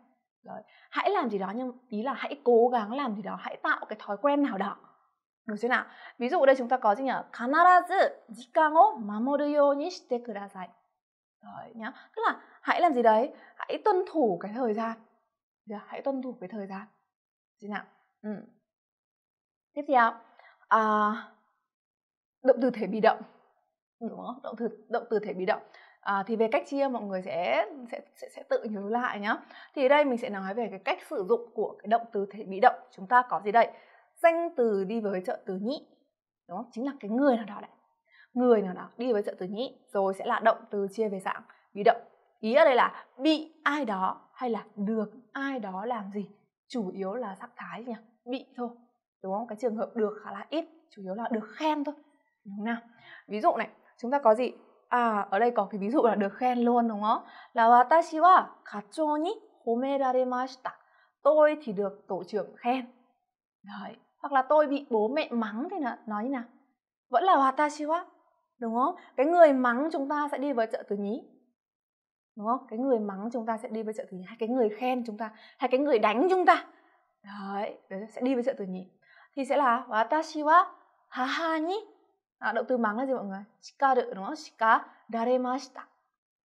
Đấy. hãy làm gì đó nhưng ý là hãy cố gắng làm gì đó hãy tạo cái thói quen nào đó được chưa nào? Ví dụ ở đây chúng ta có gì nhỉ? 必ず時間を守るようにしてください. Rồi nhá. Tức là hãy làm gì đấy? Hãy tuân thủ cái thời gian. Hãy tuân thủ cái thời gian. thế nào? Ừ. Tiếp theo. À, động từ thể bị động. Đúng không? Động từ động từ thể bị động. À, thì về cách chia mọi người sẽ sẽ sẽ, sẽ tự nhớ lại nhá. Thì đây mình sẽ nói về cái cách sử dụng của cái động từ thể bị động. Chúng ta có gì đây? danh từ đi với trợ từ nhị đúng không chính là cái người nào đó đấy người nào đó đi với trợ từ nhị rồi sẽ là động từ chia về dạng bị động ý ở đây là bị ai đó hay là được ai đó làm gì chủ yếu là sắc thái nhỉ bị thôi đúng không cái trường hợp được khá là ít chủ yếu là được khen thôi đúng không nào ví dụ này chúng ta có gì à ở đây có cái ví dụ là được khen luôn đúng không là watashi wa kachou ni homeraremashita tôi thì được tổ trưởng khen đấy hoặc là tôi bị bố mẹ mắng thì là nói như nào vẫn là watashi wa đúng không cái người mắng chúng ta sẽ đi với trợ từ nhí đúng không cái người mắng chúng ta sẽ đi với trợ từ nhí hay cái người khen chúng ta hay cái người đánh chúng ta đấy, đấy sẽ đi với trợ từ nhí thì sẽ là watashi wa haha nhí à, động từ mắng là gì mọi người shikaru đúng không shika daremashita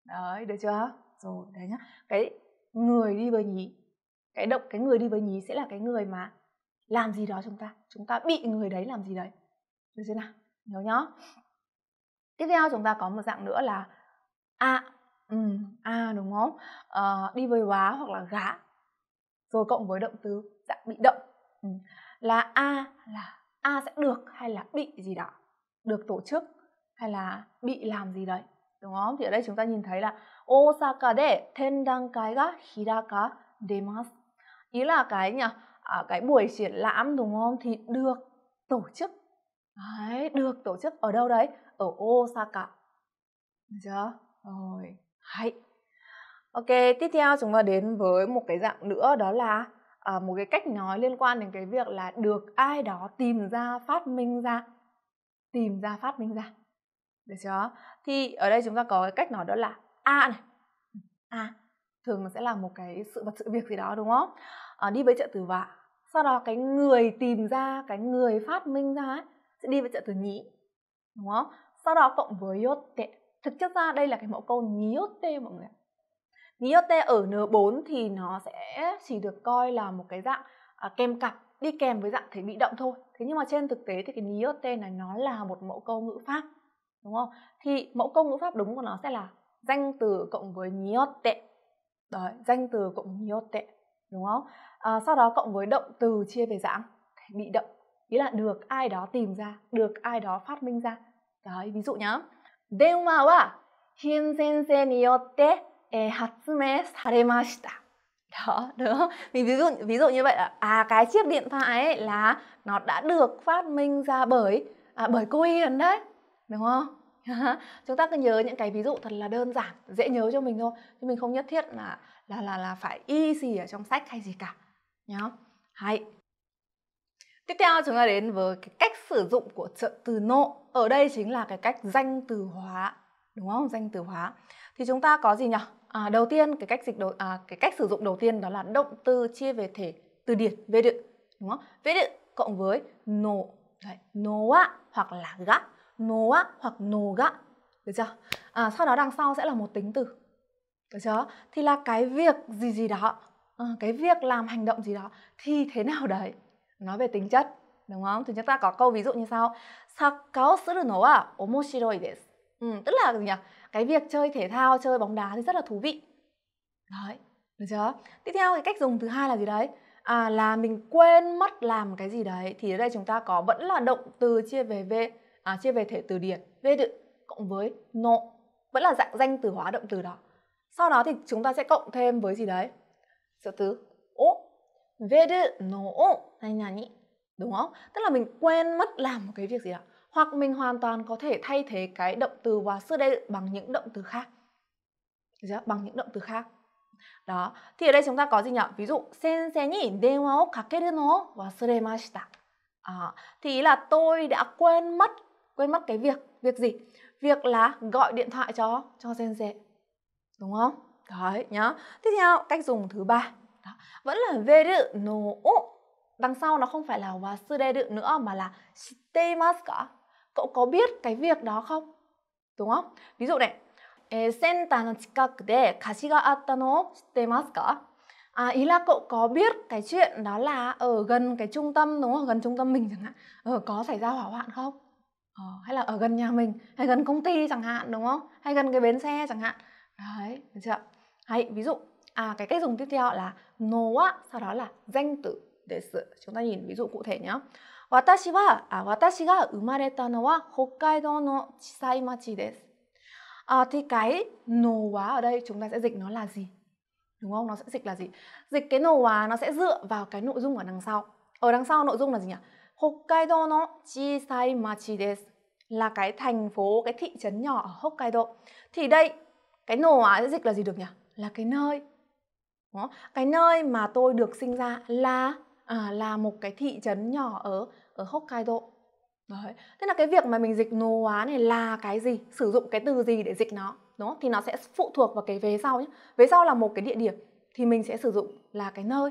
đấy được chưa rồi đấy nhá cái người đi với nhí cái động cái người đi với nhí sẽ là cái người mà làm gì đó chúng ta chúng ta bị người đấy làm gì đấy được chưa nào nhớ nhá tiếp theo chúng ta có một dạng nữa là a ừ, a đúng không à, đi với quá hoặc là gã rồi cộng với động từ dạng bị động ừ. là a là a sẽ được hay là bị gì đó được tổ chức hay là bị làm gì đấy đúng không thì ở đây chúng ta nhìn thấy là Osaka de tendang cái ga hiraka demas ý là cái nhỉ à, cái buổi triển lãm đúng không thì được tổ chức đấy, được tổ chức ở đâu đấy ở Osaka được chưa rồi hay ok tiếp theo chúng ta đến với một cái dạng nữa đó là à, một cái cách nói liên quan đến cái việc là được ai đó tìm ra phát minh ra tìm ra phát minh ra được chưa thì ở đây chúng ta có cái cách nói đó là a này a thường nó sẽ là một cái sự vật sự việc gì đó đúng không à, đi với trợ từ vạ sau đó cái người tìm ra cái người phát minh ra ấy, sẽ đi với trợ từ nhí đúng không sau đó cộng với yotte thực chất ra đây là cái mẫu câu niote mọi người niote ở n4 thì nó sẽ chỉ được coi là một cái dạng à, kèm cặp đi kèm với dạng thể bị động thôi thế nhưng mà trên thực tế thì cái niote này nó là một mẫu câu ngữ pháp đúng không thì mẫu câu ngữ pháp đúng của nó sẽ là danh từ cộng với niote đấy danh từ cộng niote đúng không à, sau đó cộng với động từ chia về dạng bị động ý là được ai đó tìm ra được ai đó phát minh ra đấy ví dụ nhá 電話はヒン先生によって、えー、発明されました。đó e, đúng không? Mình ví dụ ví dụ như vậy là à cái chiếc điện thoại ấy là nó đã được phát minh ra bởi à, bởi cô y đấy đúng không? chúng ta cứ nhớ những cái ví dụ thật là đơn giản dễ nhớ cho mình thôi chứ mình không nhất thiết là là là là phải y gì ở trong sách hay gì cả nhá hay tiếp theo chúng ta đến với cái cách sử dụng của trợ từ nộ ở đây chính là cái cách danh từ hóa đúng không danh từ hóa thì chúng ta có gì nhỉ à, đầu tiên cái cách dịch đầu à, cái cách sử dụng đầu tiên đó là động từ chia về thể từ điển về đự đúng không về đự cộng với nộ đấy nổ hoặc là gắt á hoặc 노가 được chưa à, sau đó đằng sau sẽ là một tính từ được chưa thì là cái việc gì gì đó à, cái việc làm hành động gì đó thì thế nào đấy nói về tính chất đúng không thì chúng ta có câu ví dụ như sau sakao suru no wa omoshiroi desu ừ, tức là gì nhỉ cái việc chơi thể thao chơi bóng đá thì rất là thú vị đấy được chưa tiếp theo cái cách dùng thứ hai là gì đấy à, là mình quên mất làm cái gì đấy thì ở đây chúng ta có vẫn là động từ chia về về à, chia về thể từ điển vedu cộng với no vẫn là dạng danh từ hóa động từ đó sau đó thì chúng ta sẽ cộng thêm với gì đấy trợ từ o về no o hay là nhỉ, đúng không tức là mình quên mất làm một cái việc gì đó hoặc mình hoàn toàn có thể thay thế cái động từ và xưa đây bằng những động từ khác chưa? bằng những động từ khác đó thì ở đây chúng ta có gì nhỉ ví dụ sensei ni denwa o kakeru no wasuremashita à, thì là tôi đã quên mất quên mất cái việc việc gì việc là gọi điện thoại cho cho gen z đúng không đấy nhá tiếp theo cách dùng thứ ba vẫn là veru no đằng sau nó không phải là và wasuderu nữa mà là shitemasu ka cậu có biết cái việc đó không đúng không ví dụ này えー、センターの近くで貸しがあったのを知ってますか À, ý là cậu có biết cái chuyện đó là ở gần cái trung tâm đúng không? Gần trung tâm mình chẳng hạn. Ờ, có xảy ra hỏa hoạn không? ờ, hay là ở gần nhà mình hay gần công ty chẳng hạn đúng không hay gần cái bến xe chẳng hạn đấy được chưa hay ví dụ à cái cách dùng tiếp theo là nó sau đó là danh từ để sự chúng ta nhìn ví dụ cụ thể nhé 私はあ私が生まれたのは北海道の小さい町です。À, ờ, thì cái nồ hóa ở đây chúng ta sẽ dịch nó là gì? Đúng không? Nó sẽ dịch là gì? Dịch cái nồ hóa nó sẽ dựa vào cái nội dung ở đằng sau. Ở đằng sau nội dung là gì nhỉ? Hokkaido no chisai machi desu là cái thành phố, cái thị trấn nhỏ ở Hokkaido. Thì đây, cái nổ à, á sẽ dịch là gì được nhỉ? Là cái nơi. Đó. Cái nơi mà tôi được sinh ra là à, là một cái thị trấn nhỏ ở ở Hokkaido. Đấy. Thế là cái việc mà mình dịch nô á này là cái gì, sử dụng cái từ gì để dịch nó, đúng không? Thì nó sẽ phụ thuộc vào cái về sau nhé. Về sau là một cái địa điểm thì mình sẽ sử dụng là cái nơi.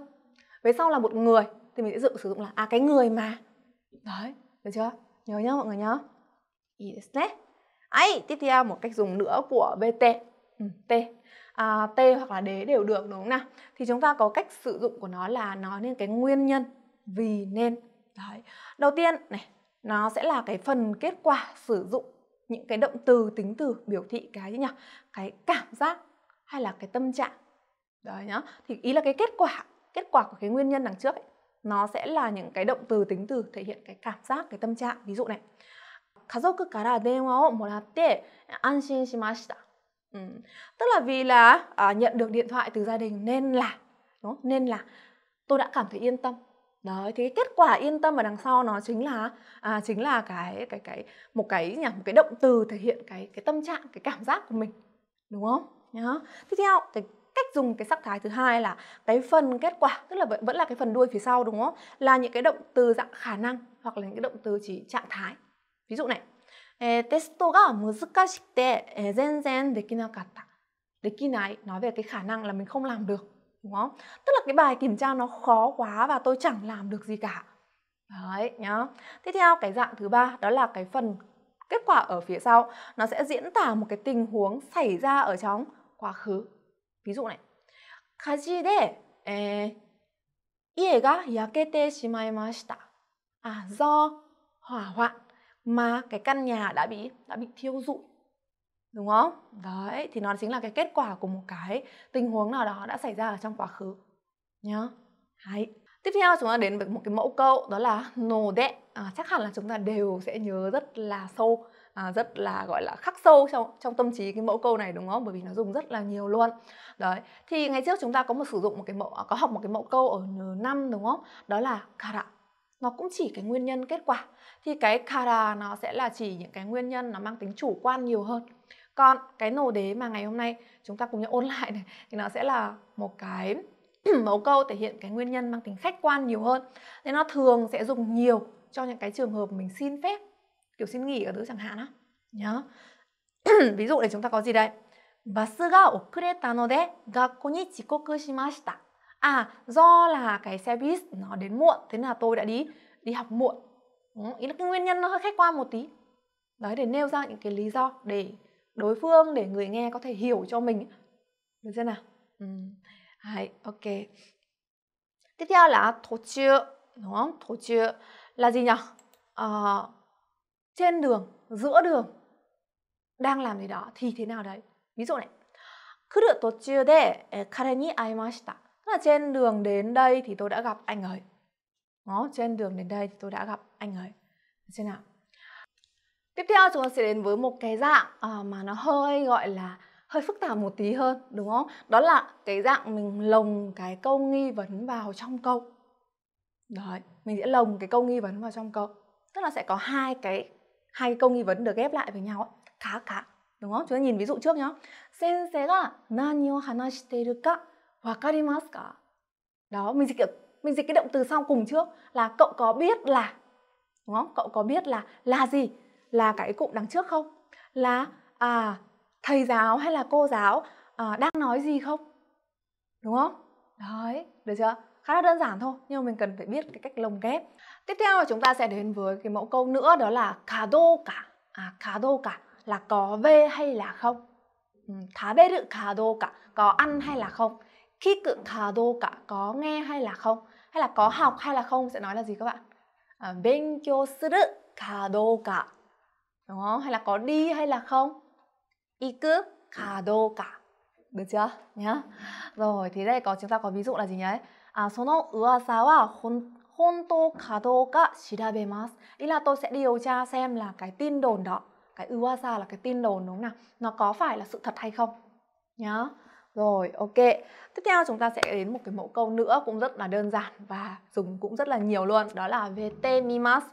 Về sau là một người thì mình sẽ dự sử dụng là à cái người mà, Đấy, được chưa? Nhớ nhá mọi người nhá. Ý Ấy, tiếp theo một cách dùng nữa của BT. Ừ, T. À, T hoặc là đế đều được đúng không nào? Thì chúng ta có cách sử dụng của nó là nói lên cái nguyên nhân vì nên. Đấy. Đầu tiên này, nó sẽ là cái phần kết quả sử dụng những cái động từ, tính từ biểu thị cái gì nhỉ? Cái cảm giác hay là cái tâm trạng. Đấy nhá. Thì ý là cái kết quả, kết quả của cái nguyên nhân đằng trước ấy nó sẽ là những cái động từ tính từ thể hiện cái cảm giác cái tâm trạng ví dụ này 家族から電話をもらって安心しました ừ. tức là vì là à, nhận được điện thoại từ gia đình nên là đúng không? nên là tôi đã cảm thấy yên tâm đấy thì kết quả yên tâm ở đằng sau nó chính là à, chính là cái cái cái một cái nhỉ một cái động từ thể hiện cái cái tâm trạng cái cảm giác của mình đúng không nhá tiếp theo thì cách dùng cái sắc thái thứ hai là cái phần kết quả tức là vẫn là cái phần đuôi phía sau đúng không là những cái động từ dạng khả năng hoặc là những cái động từ chỉ trạng thái ví dụ này えー、テストが難しくて、えー、全然できなかった。できない nói về cái khả năng là mình không làm được đúng không? Tức là cái bài kiểm tra nó khó quá và tôi chẳng làm được gì cả. Đấy nhá. Tiếp theo cái dạng thứ ba đó là cái phần kết quả ở phía sau nó sẽ diễn tả một cái tình huống xảy ra ở trong quá khứ ví dụ này, 火事で、えー、家が焼けてしまいました。À, do hỏa hoạn mà cái căn nhà đã bị đã bị thiêu rụi đúng không? Đấy, thì nó chính là cái kết quả của một cái tình huống nào đó đã xảy ra ở trong quá khứ nhớ, hay, Tiếp theo chúng ta đến với một cái mẫu câu đó là nổ đệ. À, chắc hẳn là chúng ta đều sẽ nhớ rất là sâu À, rất là gọi là khắc sâu trong trong tâm trí cái mẫu câu này đúng không bởi vì nó dùng rất là nhiều luôn đấy thì ngày trước chúng ta có một sử dụng một cái mẫu à, có học một cái mẫu câu ở năm đúng không đó là kara nó cũng chỉ cái nguyên nhân kết quả thì cái kara nó sẽ là chỉ những cái nguyên nhân nó mang tính chủ quan nhiều hơn còn cái nồ đế mà ngày hôm nay chúng ta cùng nhau ôn lại này thì nó sẽ là một cái mẫu câu thể hiện cái nguyên nhân mang tính khách quan nhiều hơn nên nó thường sẽ dùng nhiều cho những cái trường hợp mình xin phép kiểu xin nghỉ ở thứ chẳng hạn á nhớ ví dụ để chúng ta có gì đây バスが遅れたので学校に遅刻しました à do là cái xe bus nó đến muộn thế là tôi đã đi đi học muộn ừ, ý là cái nguyên nhân nó hơi khách quan một tí đấy để nêu ra những cái lý do để đối phương để người nghe có thể hiểu cho mình được chưa nào ừ. Đấy, ok tiếp theo là thổ chưa đúng không thổ chưa là gì nhỉ à, ờ, trên đường giữa đường đang làm gì đó thì thế nào đấy ví dụ này kuru tochu de kare ni aimashita tức là trên đường đến đây thì tôi đã gặp anh ấy đó, trên đường đến đây thì tôi đã gặp anh ấy thế nào tiếp theo chúng ta sẽ đến với một cái dạng ờ, mà nó hơi gọi là hơi phức tạp một tí hơn đúng không đó là cái dạng mình lồng cái câu nghi vấn vào trong câu đấy mình sẽ lồng cái câu nghi vấn vào trong câu tức là sẽ có hai cái hai cái câu nghi vấn được ghép lại với nhau khá khá đúng không? Chúng ta nhìn ví dụ trước nhá. Sensei ga nani o hanashiteru ka wakarimasu ka? Đó, mình dịch kiểu mình dịch cái động từ sau cùng trước là cậu có biết là đúng không? Cậu có biết là là gì? Là cái cụm đằng trước không? Là à thầy giáo hay là cô giáo à, đang nói gì không? Đúng không? Đấy, được chưa? Khá là đơn giản thôi nhưng mà mình cần phải biết cái cách lồng ghép. Tiếp theo chúng ta sẽ đến với cái mẫu câu nữa đó là cả đô cả. À, cả đô cả là có về hay là không? Ừ, thá bê rự cả đô cả, có ăn hay là không? Khi cự cả đô cả, có nghe hay là không? Hay là có học hay là không sẽ nói là gì các bạn? À, bên kyo suru cả đô cả. Đúng không? Hay là có đi hay là không? Iku cả đô cả. Được chưa? Nhá. Rồi, thì đây có chúng ta có ví dụ là gì nhé? À, その噂は本 honto kado ka shirabemasu. Ý là tôi sẽ điều tra xem là cái tin đồn đó, cái uwaza là cái tin đồn đúng không nào? Nó có phải là sự thật hay không? Nhá. Rồi, ok. Tiếp theo chúng ta sẽ đến một cái mẫu câu nữa cũng rất là đơn giản và dùng cũng rất là nhiều luôn, đó là vt mimas.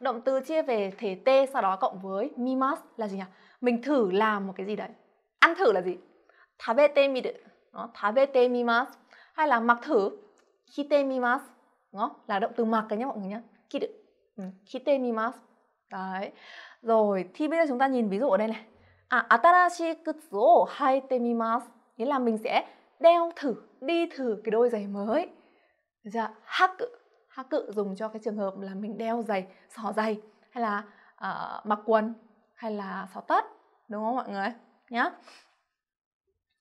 Động từ chia về thể t sau đó cộng với mimas là gì nhỉ? Mình thử làm một cái gì đấy. Ăn thử là gì? Tabete miru. Đó, tabete mimas. Hay là mặc thử. Kite mimas đúng không là động từ mặc đấy nhá mọi người nhá kite ừ. kite mimasu đấy rồi thì bây giờ chúng ta nhìn ví dụ ở đây này à atarashi kutsu o haite mimasu nghĩa là mình sẽ đeo thử đi thử cái đôi giày mới được chưa haku haku dùng cho cái trường hợp là mình đeo giày xỏ giày hay là uh, mặc quần hay là xỏ tất đúng không mọi người nhá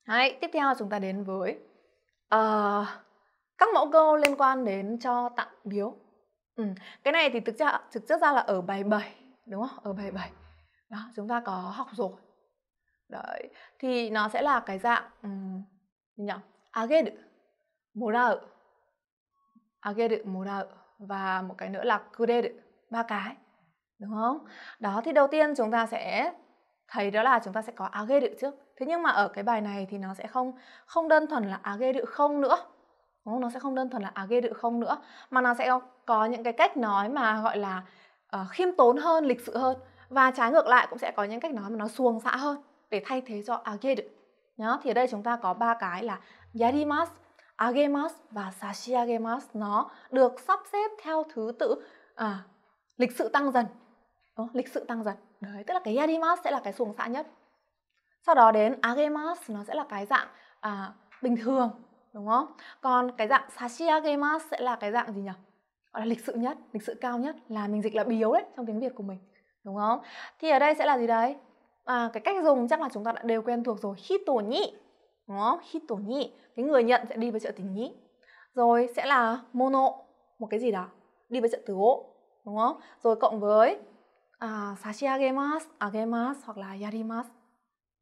Đấy, tiếp theo chúng ta đến với uh, các mẫu câu liên quan đến cho tặng biếu ừ. cái này thì thực ra thực chất ra là ở bài 7 đúng không ở bài 7 đó chúng ta có học rồi đấy thì nó sẽ là cái dạng um, nhỉ ageru morau ageru morau và một cái nữa là kureru ba cái đúng không đó thì đầu tiên chúng ta sẽ thấy đó là chúng ta sẽ có ageru trước thế nhưng mà ở cái bài này thì nó sẽ không không đơn thuần là ageru không nữa Đúng không? nó sẽ không đơn thuần là à ghê được không nữa mà nó sẽ có những cái cách nói mà gọi là uh, khiêm tốn hơn lịch sự hơn và trái ngược lại cũng sẽ có những cách nói mà nó xuồng xã hơn để thay thế cho à ghê được nhá thì ở đây chúng ta có ba cái là yarimas agemas và sashiagemas nó được sắp xếp theo thứ tự à, lịch sự tăng dần Đúng, lịch sự tăng dần đấy tức là cái yarimas sẽ là cái xuồng xã nhất sau đó đến agemas nó sẽ là cái dạng à, bình thường đúng không? Còn cái dạng sashiagemas sẽ là cái dạng gì nhỉ? Gọi là lịch sự nhất, lịch sự cao nhất là mình dịch là biếu đấy trong tiếng Việt của mình, đúng không? Thì ở đây sẽ là gì đấy? À, cái cách dùng chắc là chúng ta đã đều quen thuộc rồi, hito nhị, đúng không? Hito nhị, cái người nhận sẽ đi với trợ tình nhị. Rồi sẽ là mono, một cái gì đó, đi với trợ từ ố, đúng không? Rồi cộng với à, sashiagemas, à, agemas hoặc là yarimas.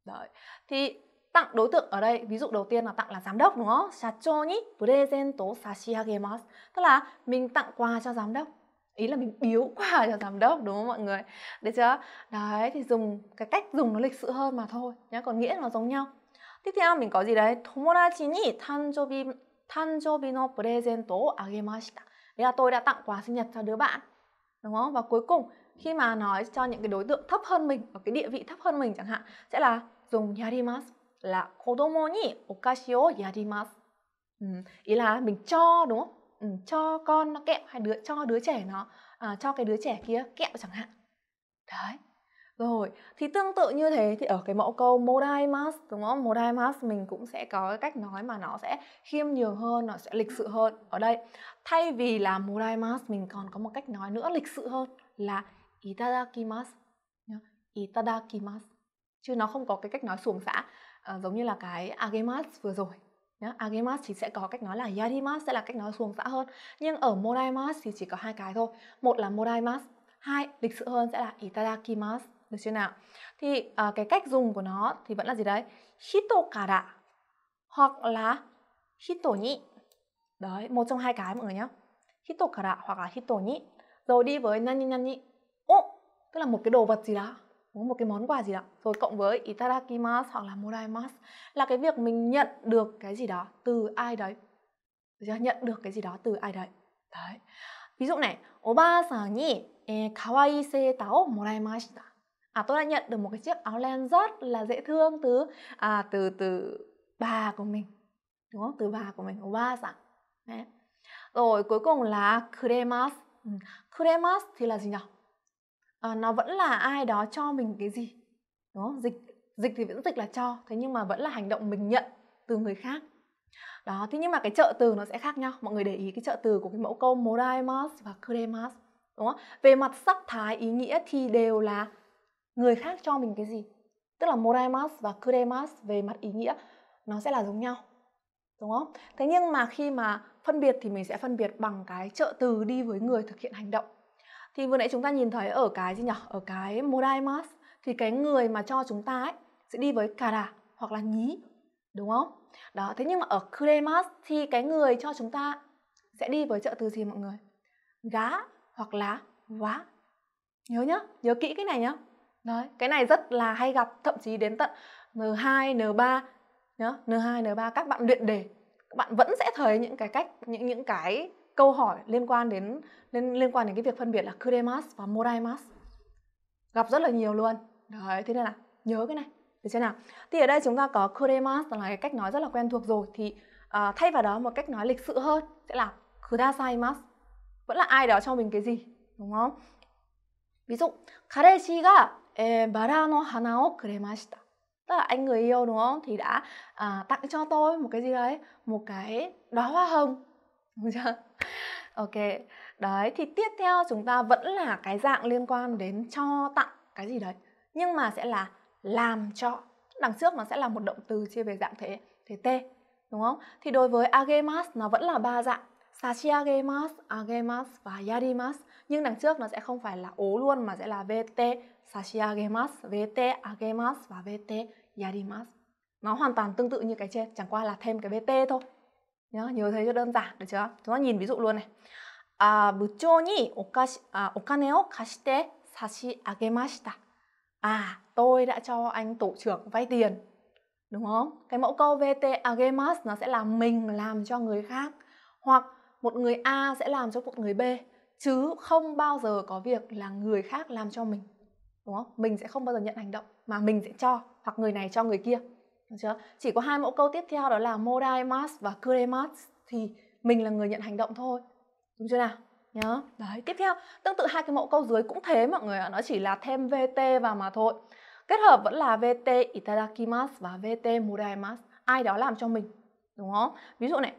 Đấy. Thì tặng đối tượng ở đây ví dụ đầu tiên là tặng là giám đốc đúng không? Shachoni presento sashiagemasu tức là mình tặng quà cho giám đốc ý là mình biếu quà cho giám đốc đúng không mọi người được chưa đấy thì dùng cái cách dùng nó lịch sự hơn mà thôi nhá còn nghĩa nó giống nhau tiếp theo mình có gì đấy tomodachi ni tanjobi tanjobi no presento agemashita là tôi đã tặng quà sinh nhật cho đứa bạn đúng không và cuối cùng khi mà nói cho những cái đối tượng thấp hơn mình ở cái địa vị thấp hơn mình chẳng hạn sẽ là dùng yarimasu là kodomo ni okashi o ừ, ý là mình cho đúng không? Ừ, cho con nó kẹo hay đứa cho đứa trẻ nó à, cho cái đứa trẻ kia kẹo chẳng hạn. Đấy. Rồi, thì tương tự như thế thì ở cái mẫu câu modaimas đúng không? Modaimas mình cũng sẽ có cái cách nói mà nó sẽ khiêm nhường hơn, nó sẽ lịch sự hơn. Ở đây thay vì là modaimas mình còn có một cách nói nữa lịch sự hơn là itadakimasu. Itadakimasu. Chứ nó không có cái cách nói xuồng xã Ờ, giống như là cái agemas vừa rồi nhá agemas thì sẽ có cách nói là yadimas sẽ là cách nói xuồng xã hơn nhưng ở modaimas thì chỉ có hai cái thôi một là modaimas hai lịch sự hơn sẽ là itadakimas được chưa nào thì à, cái cách dùng của nó thì vẫn là gì đấy hito kara hoặc là hito nhị đấy một trong hai cái mọi người nhá hito kara hoặc là hito nhị rồi đi với nani nani ô tức là một cái đồ vật gì đó một cái món quà gì đó rồi cộng với itadakimasu hoặc là modaimasu là cái việc mình nhận được cái gì đó từ ai đấy nhận được cái gì đó từ ai đấy đấy ví dụ này obasan san ni kawaii seita o moraimashita à tôi đã nhận được một cái chiếc áo len rất là dễ thương từ à, từ từ bà của mình đúng không từ bà của mình obasan rồi cuối cùng là kuremas ừ, kuremas thì là gì nhỉ à, nó vẫn là ai đó cho mình cái gì đúng không dịch dịch thì vẫn dịch là cho thế nhưng mà vẫn là hành động mình nhận từ người khác đó thế nhưng mà cái trợ từ nó sẽ khác nhau mọi người để ý cái trợ từ của cái mẫu câu modaimas và kudemas đúng không về mặt sắc thái ý nghĩa thì đều là người khác cho mình cái gì tức là modaimas và kudemas về mặt ý nghĩa nó sẽ là giống nhau đúng không thế nhưng mà khi mà phân biệt thì mình sẽ phân biệt bằng cái trợ từ đi với người thực hiện hành động thì vừa nãy chúng ta nhìn thấy ở cái gì nhỉ ở cái modaimas thì cái người mà cho chúng ta ấy sẽ đi với kara hoặc là nhí đúng không đó thế nhưng mà ở kremas thì cái người cho chúng ta sẽ đi với trợ từ gì mọi người gá hoặc là vá nhớ nhá nhớ kỹ cái này nhá đấy cái này rất là hay gặp thậm chí đến tận N2 N3 nhá N2 N3 các bạn luyện đề các bạn vẫn sẽ thấy những cái cách những những cái câu hỏi liên quan đến liên, liên quan đến cái việc phân biệt là kudemas và modaimas gặp rất là nhiều luôn đấy thế nên là nhớ cái này được chưa nào thì ở đây chúng ta có kudemas là cái cách nói rất là quen thuộc rồi thì à, thay vào đó một cách nói lịch sự hơn sẽ là kudasaimas vẫn là ai đó cho mình cái gì đúng không ví dụ kareshi ga eh, bara no hana o kuremashita tức là anh người yêu đúng không thì đã à, tặng cho tôi một cái gì đấy một cái đóa hoa hồng Đúng chưa? Ok. Đấy thì tiếp theo chúng ta vẫn là cái dạng liên quan đến cho tặng cái gì đấy, nhưng mà sẽ là làm cho. Đằng trước nó sẽ là một động từ chia về dạng thế, thế T, đúng không? Thì đối với agemas nó vẫn là ba dạng Sashiagemas, agemas và yarimas Nhưng đằng trước nó sẽ không phải là ố luôn mà sẽ là VT Sashiagemas, VT agemas và VT yarimas Nó hoàn toàn tương tự như cái trên, chẳng qua là thêm cái VT thôi nhớ, nhớ thế cho đơn giản được chưa chúng ta nhìn ví dụ luôn này à, bộ trưởng ni okashi à, okane o kashite sashi agemashita à tôi đã cho anh tổ trưởng vay tiền đúng không cái mẫu câu vt agemas nó sẽ là mình làm cho người khác hoặc một người a sẽ làm cho một người b chứ không bao giờ có việc là người khác làm cho mình đúng không mình sẽ không bao giờ nhận hành động mà mình sẽ cho hoặc người này cho người kia được chưa? Chỉ có hai mẫu câu tiếp theo đó là modai modaimas và kuremas thì mình là người nhận hành động thôi. Đúng chưa nào? Nhớ. Đấy, tiếp theo, tương tự hai cái mẫu câu dưới cũng thế mọi người ạ, nó chỉ là thêm VT vào mà thôi. Kết hợp vẫn là VT itadakimas và VT modaimas. Ai đó làm cho mình, đúng không? Ví dụ này,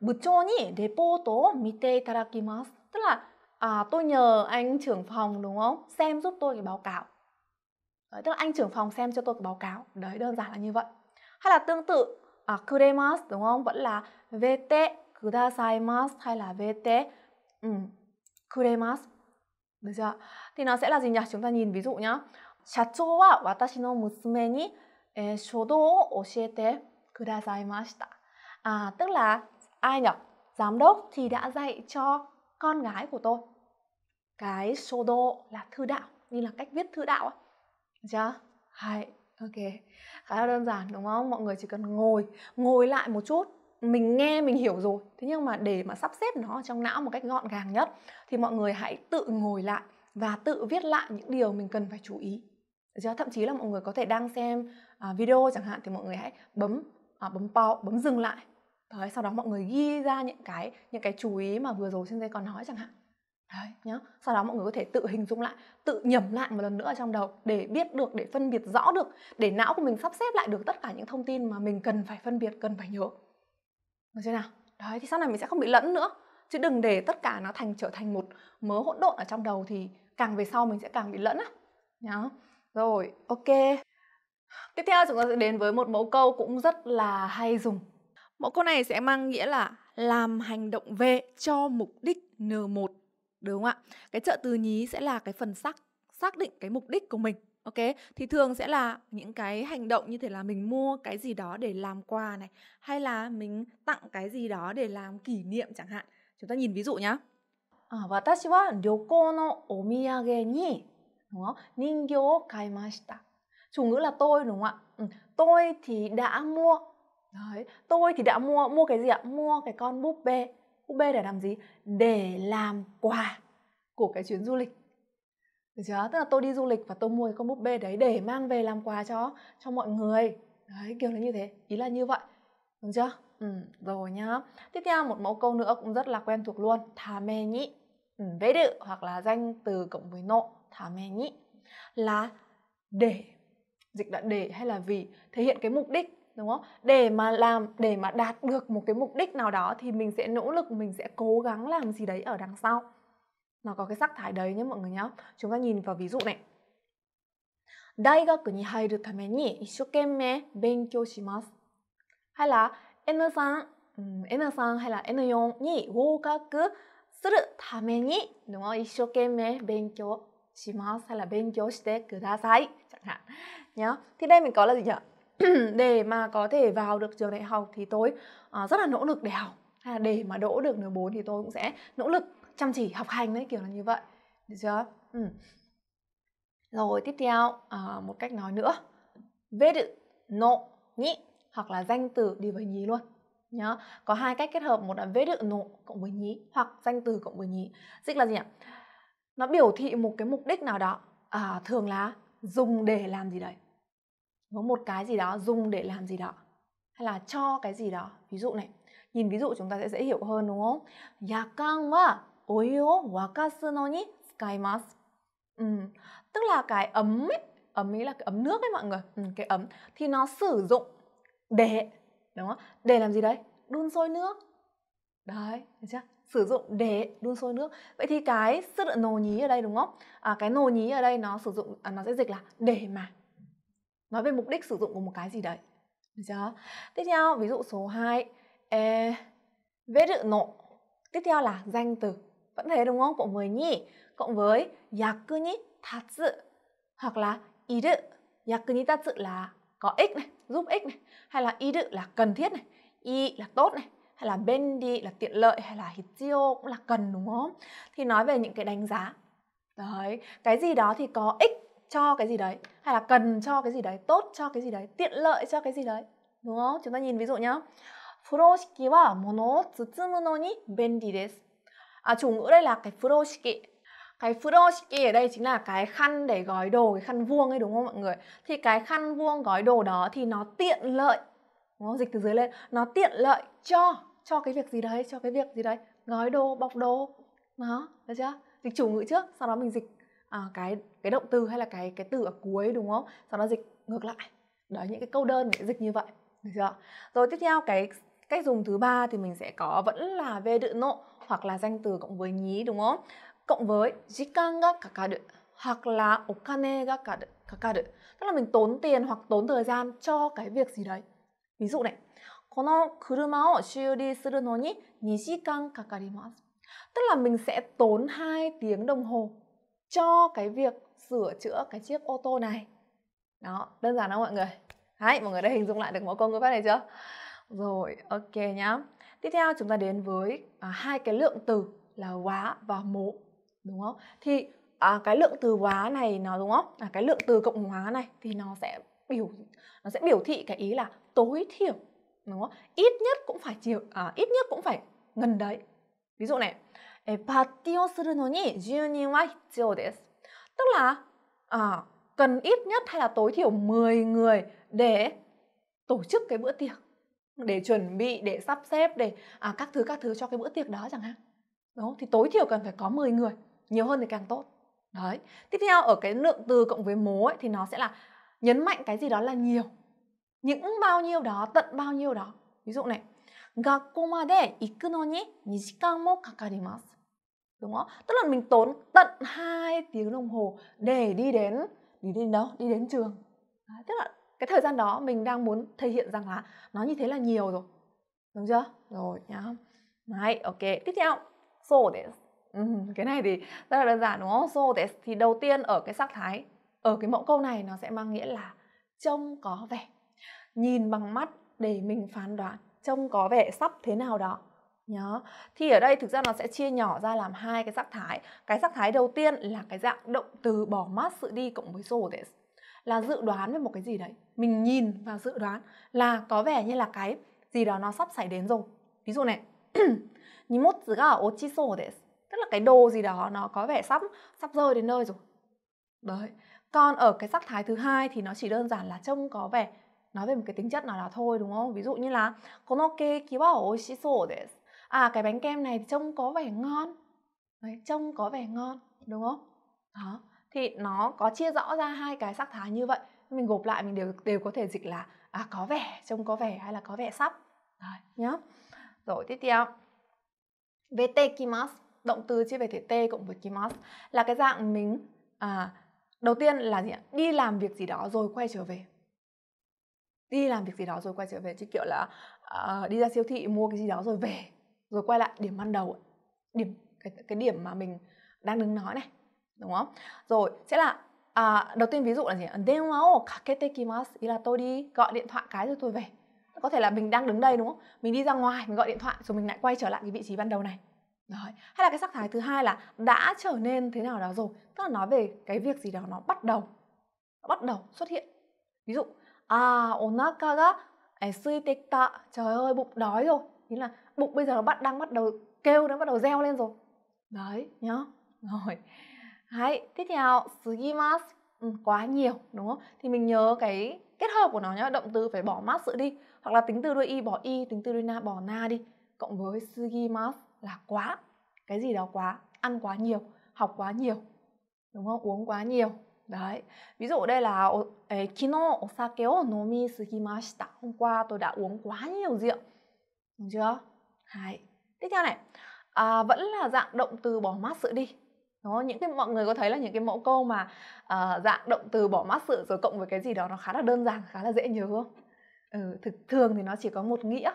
Bucho ni depoto mite itadakimas. Tức là à, tôi nhờ anh trưởng phòng đúng không? Xem giúp tôi cái báo cáo. Đấy, tức là anh trưởng phòng xem cho tôi cái báo cáo. Đấy, đơn giản là như vậy hay là tương tự à, kuremas đúng không vẫn là vt kudasaimas hay là vt ừ, kuremas được chưa thì nó sẽ là gì nhỉ chúng ta nhìn ví dụ nhá 社長は私の娘に、えー、書道を教えてくださいました。À, e, tức là ai nhỉ? Giám đốc thì đã dạy cho con gái của tôi. Cái shodo là thư đạo, như là cách viết thư đạo. được Chưa? Hay ok khá là đơn giản đúng không mọi người chỉ cần ngồi ngồi lại một chút mình nghe mình hiểu rồi thế nhưng mà để mà sắp xếp nó trong não một cách gọn gàng nhất thì mọi người hãy tự ngồi lại và tự viết lại những điều mình cần phải chú ý Do thậm chí là mọi người có thể đang xem à, video chẳng hạn thì mọi người hãy bấm à, bấm pause bấm dừng lại Đấy, sau đó mọi người ghi ra những cái những cái chú ý mà vừa rồi trên dây còn nói chẳng hạn Đấy, nhá. Sau đó mọi người có thể tự hình dung lại, tự nhầm lại một lần nữa ở trong đầu để biết được, để phân biệt rõ được, để não của mình sắp xếp lại được tất cả những thông tin mà mình cần phải phân biệt, cần phải nhớ. Được chưa nào? Đấy thì sau này mình sẽ không bị lẫn nữa. Chứ đừng để tất cả nó thành trở thành một mớ hỗn độn ở trong đầu thì càng về sau mình sẽ càng bị lẫn á. Nhá. Rồi, ok. Tiếp theo chúng ta sẽ đến với một mẫu câu cũng rất là hay dùng. Mẫu câu này sẽ mang nghĩa là làm hành động V cho mục đích N1 Đúng không ạ? Cái trợ từ nhí sẽ là cái phần xác xác định cái mục đích của mình. Ok, thì thường sẽ là những cái hành động như thể là mình mua cái gì đó để làm quà này hay là mình tặng cái gì đó để làm kỷ niệm chẳng hạn. Chúng ta nhìn ví dụ nhá. À, đúng không? 人形を買いました. Chủ ngữ là tôi đúng không ạ? Ừ, tôi thì đã mua. Đấy, tôi thì đã mua mua cái gì ạ? Mua cái con búp bê. Cúp B để làm gì? Để làm quà của cái chuyến du lịch. Được chưa? Tức là tôi đi du lịch và tôi mua cái con búp bê đấy để mang về làm quà cho cho mọi người. Đấy, kiểu là như thế. Ý là như vậy. đúng chưa? Ừ, rồi nhá. Tiếp theo một mẫu câu nữa cũng rất là quen thuộc luôn. Thà mê nhĩ ừ, vế đự hoặc là danh từ cộng với nộ. Thà mê nhĩ Là để dịch là để hay là vì thể hiện cái mục đích đúng không để mà làm để mà đạt được một cái mục đích nào đó thì mình sẽ nỗ lực mình sẽ cố gắng làm gì đấy ở đằng sau nó có cái sắc thái đấy nhé mọi người nhé chúng ta nhìn vào ví dụ này 大学に入るために一生懸命勉強します。はいら N3、N3 はいら N4 に合格するためにの一生懸命勉強します。はいら勉強してください。chẳng hạn. Nhá. Thì đây mình có là gì nhỉ? để mà có thể vào được trường đại học thì tôi uh, rất là nỗ lực để học hay là để mà đỗ được N4 thì tôi cũng sẽ nỗ lực chăm chỉ học hành đấy kiểu là như vậy được chưa ừ. rồi tiếp theo uh, một cách nói nữa veru no ni hoặc là danh từ đi với nhí luôn nhá có hai cách kết hợp một là veru no cộng với nhí hoặc danh từ cộng với nhí dịch là gì ạ nó biểu thị một cái mục đích nào đó à, thường là dùng để làm gì đấy có một cái gì đó dùng để làm gì đó hay là cho cái gì đó ví dụ này nhìn ví dụ chúng ta sẽ dễ hiểu hơn đúng không yakan wa oi o wakasu no ni skaimasu ừ. tức là cái ấm ấy ấm ý là cái ấm nước ấy mọi người ừ, cái ấm thì nó sử dụng để đúng không để làm gì đấy đun sôi nước đấy được chưa sử dụng để đun sôi nước vậy thì cái sự nồ nhí ở đây đúng không à, cái nồ nhí ở đây nó sử dụng à, nó sẽ dịch là để mà nói về mục đích sử dụng của một cái gì đấy được chưa tiếp theo ví dụ số 2 e, vế veru nộ. tiếp theo là danh từ vẫn thế đúng không cộng với nhi cộng với yaku thật sự hoặc là iru yaku thật sự là có ích này giúp ích này hay là iru là cần thiết này y là tốt này hay là bên đi là tiện lợi hay là hitsio cũng là cần đúng không thì nói về những cái đánh giá đấy cái gì đó thì có ích cho cái gì đấy hay là cần cho cái gì đấy tốt cho cái gì đấy tiện lợi cho cái gì đấy đúng không chúng ta nhìn ví dụ nhá furoshiki wa mono o ni benri à, chủ ngữ đây là cái furoshiki cái furoshiki ở đây chính là cái khăn để gói đồ cái khăn vuông ấy đúng không mọi người thì cái khăn vuông gói đồ đó thì nó tiện lợi đúng không dịch từ dưới lên nó tiện lợi cho cho cái việc gì đấy cho cái việc gì đấy gói đồ bọc đồ đó được chưa dịch chủ ngữ trước sau đó mình dịch à, cái cái động từ hay là cái cái từ ở cuối đúng không sau đó dịch ngược lại đó những cái câu đơn để dịch như vậy được chưa rồi tiếp theo cái cách dùng thứ ba thì mình sẽ có vẫn là về đự nộ hoặc là danh từ cộng với nhí đúng không cộng với jikan ga kakaru hoặc là okane ga kakaru tức là mình tốn tiền hoặc tốn thời gian cho cái việc gì đấy ví dụ này この車を修理するのに2時間かかります tức là mình sẽ tốn 2 tiếng đồng hồ cho cái việc sửa chữa cái chiếc ô tô này đó đơn giản không mọi người Đấy, mọi người đã hình dung lại được mẫu câu ngữ pháp này chưa rồi ok nhá tiếp theo chúng ta đến với à, hai cái lượng từ là quá và mố đúng không thì à, cái lượng từ quá này nó đúng không Là cái lượng từ cộng hóa này thì nó sẽ biểu nó sẽ biểu thị cái ý là tối thiểu đúng không ít nhất cũng phải chiều à, ít nhất cũng phải gần đấy ví dụ này パッティをするのに10人は必要です。Tức là à, cần ít nhất hay là tối thiểu 10 người để tổ chức cái bữa tiệc, để chuẩn bị, để sắp xếp, để à, các thứ các thứ cho cái bữa tiệc đó chẳng hạn. Đúng Thì tối thiểu cần phải có 10 người, nhiều hơn thì càng tốt. Đấy. Tiếp theo ở cái lượng từ cộng với mố ấy, thì nó sẽ là nhấn mạnh cái gì đó là nhiều. Những bao nhiêu đó, tận bao nhiêu đó. Ví dụ này, để 学校まで行くのに2 đúng không? Tức là mình tốn tận 2 tiếng đồng hồ để đi đến đi đến đâu? Đi đến trường. Đấy, tức là cái thời gian đó mình đang muốn thể hiện rằng là nó như thế là nhiều rồi. Đúng chưa? Rồi nhá. Đấy, ok. Tiếp theo, so desu. Ừ, cái này thì rất là đơn giản đúng không? So desu thì đầu tiên ở cái sắc thái ở cái mẫu câu này nó sẽ mang nghĩa là trông có vẻ, nhìn bằng mắt để mình phán đoán trông có vẻ sắp thế nào đó nhớ thì ở đây thực ra nó sẽ chia nhỏ ra làm hai cái sắc thái cái sắc thái đầu tiên là cái dạng động từ bỏ mát sự đi cộng với rồ để là dự đoán về một cái gì đấy mình nhìn và dự đoán là có vẻ như là cái gì đó nó sắp xảy đến rồi ví dụ này nhìn một giữ cả ô chi sổ đấy tức là cái đồ gì đó nó có vẻ sắp sắp rơi đến nơi rồi đấy còn ở cái sắc thái thứ hai thì nó chỉ đơn giản là trông có vẻ nói về một cái tính chất nào đó thôi đúng không ví dụ như là konoke kiwa oishiso desu à cái bánh kem này trông có vẻ ngon Đấy, trông có vẻ ngon đúng không đó thì nó có chia rõ ra hai cái sắc thái như vậy mình gộp lại mình đều đều có thể dịch là à có vẻ trông có vẻ hay là có vẻ sắp Đấy, nhá rồi tiếp theo về kimasu động từ chia về thể t cộng với kimasu là cái dạng mình à, đầu tiên là gì ạ đi làm việc gì đó rồi quay trở về đi làm việc gì đó rồi quay trở về chứ kiểu là uh, đi ra siêu thị mua cái gì đó rồi về rồi quay lại điểm ban đầu điểm cái, cái điểm mà mình đang đứng nói này đúng không rồi sẽ là à, đầu tiên ví dụ là gì denwa o kakete kimasu ý là tôi đi gọi điện thoại cái rồi tôi về có thể là mình đang đứng đây đúng không mình đi ra ngoài mình gọi điện thoại rồi mình lại quay trở lại cái vị trí ban đầu này rồi hay là cái sắc thái thứ hai là đã trở nên thế nào đó rồi tức là nói về cái việc gì đó nó bắt đầu nó bắt đầu xuất hiện ví dụ à onaka ga suitekta trời ơi bụng đói rồi nghĩa là bụng bây giờ nó bắt đang bắt đầu kêu nó bắt đầu reo lên rồi đấy nhá rồi hãy tiếp theo sugimasu ừ, quá nhiều đúng không thì mình nhớ cái kết hợp của nó nhá động từ phải bỏ mát sự đi hoặc là tính từ đuôi y bỏ y tính từ đuôi na bỏ na đi cộng với sugimasu là quá cái gì đó quá ăn quá nhiều học quá nhiều đúng không uống quá nhiều Đấy. Ví dụ đây là Kino osake o nomi sugimashita. Hôm qua tôi đã uống quá nhiều rượu. Đúng chưa? Đấy. Tiếp theo này. À, vẫn là dạng động từ bỏ mát sự đi. Đó, những cái mọi người có thấy là những cái mẫu câu mà uh, dạng động từ bỏ mát sự rồi cộng với cái gì đó nó khá là đơn giản, khá là dễ nhớ không? Ừ, thực thường thì nó chỉ có một nghĩa.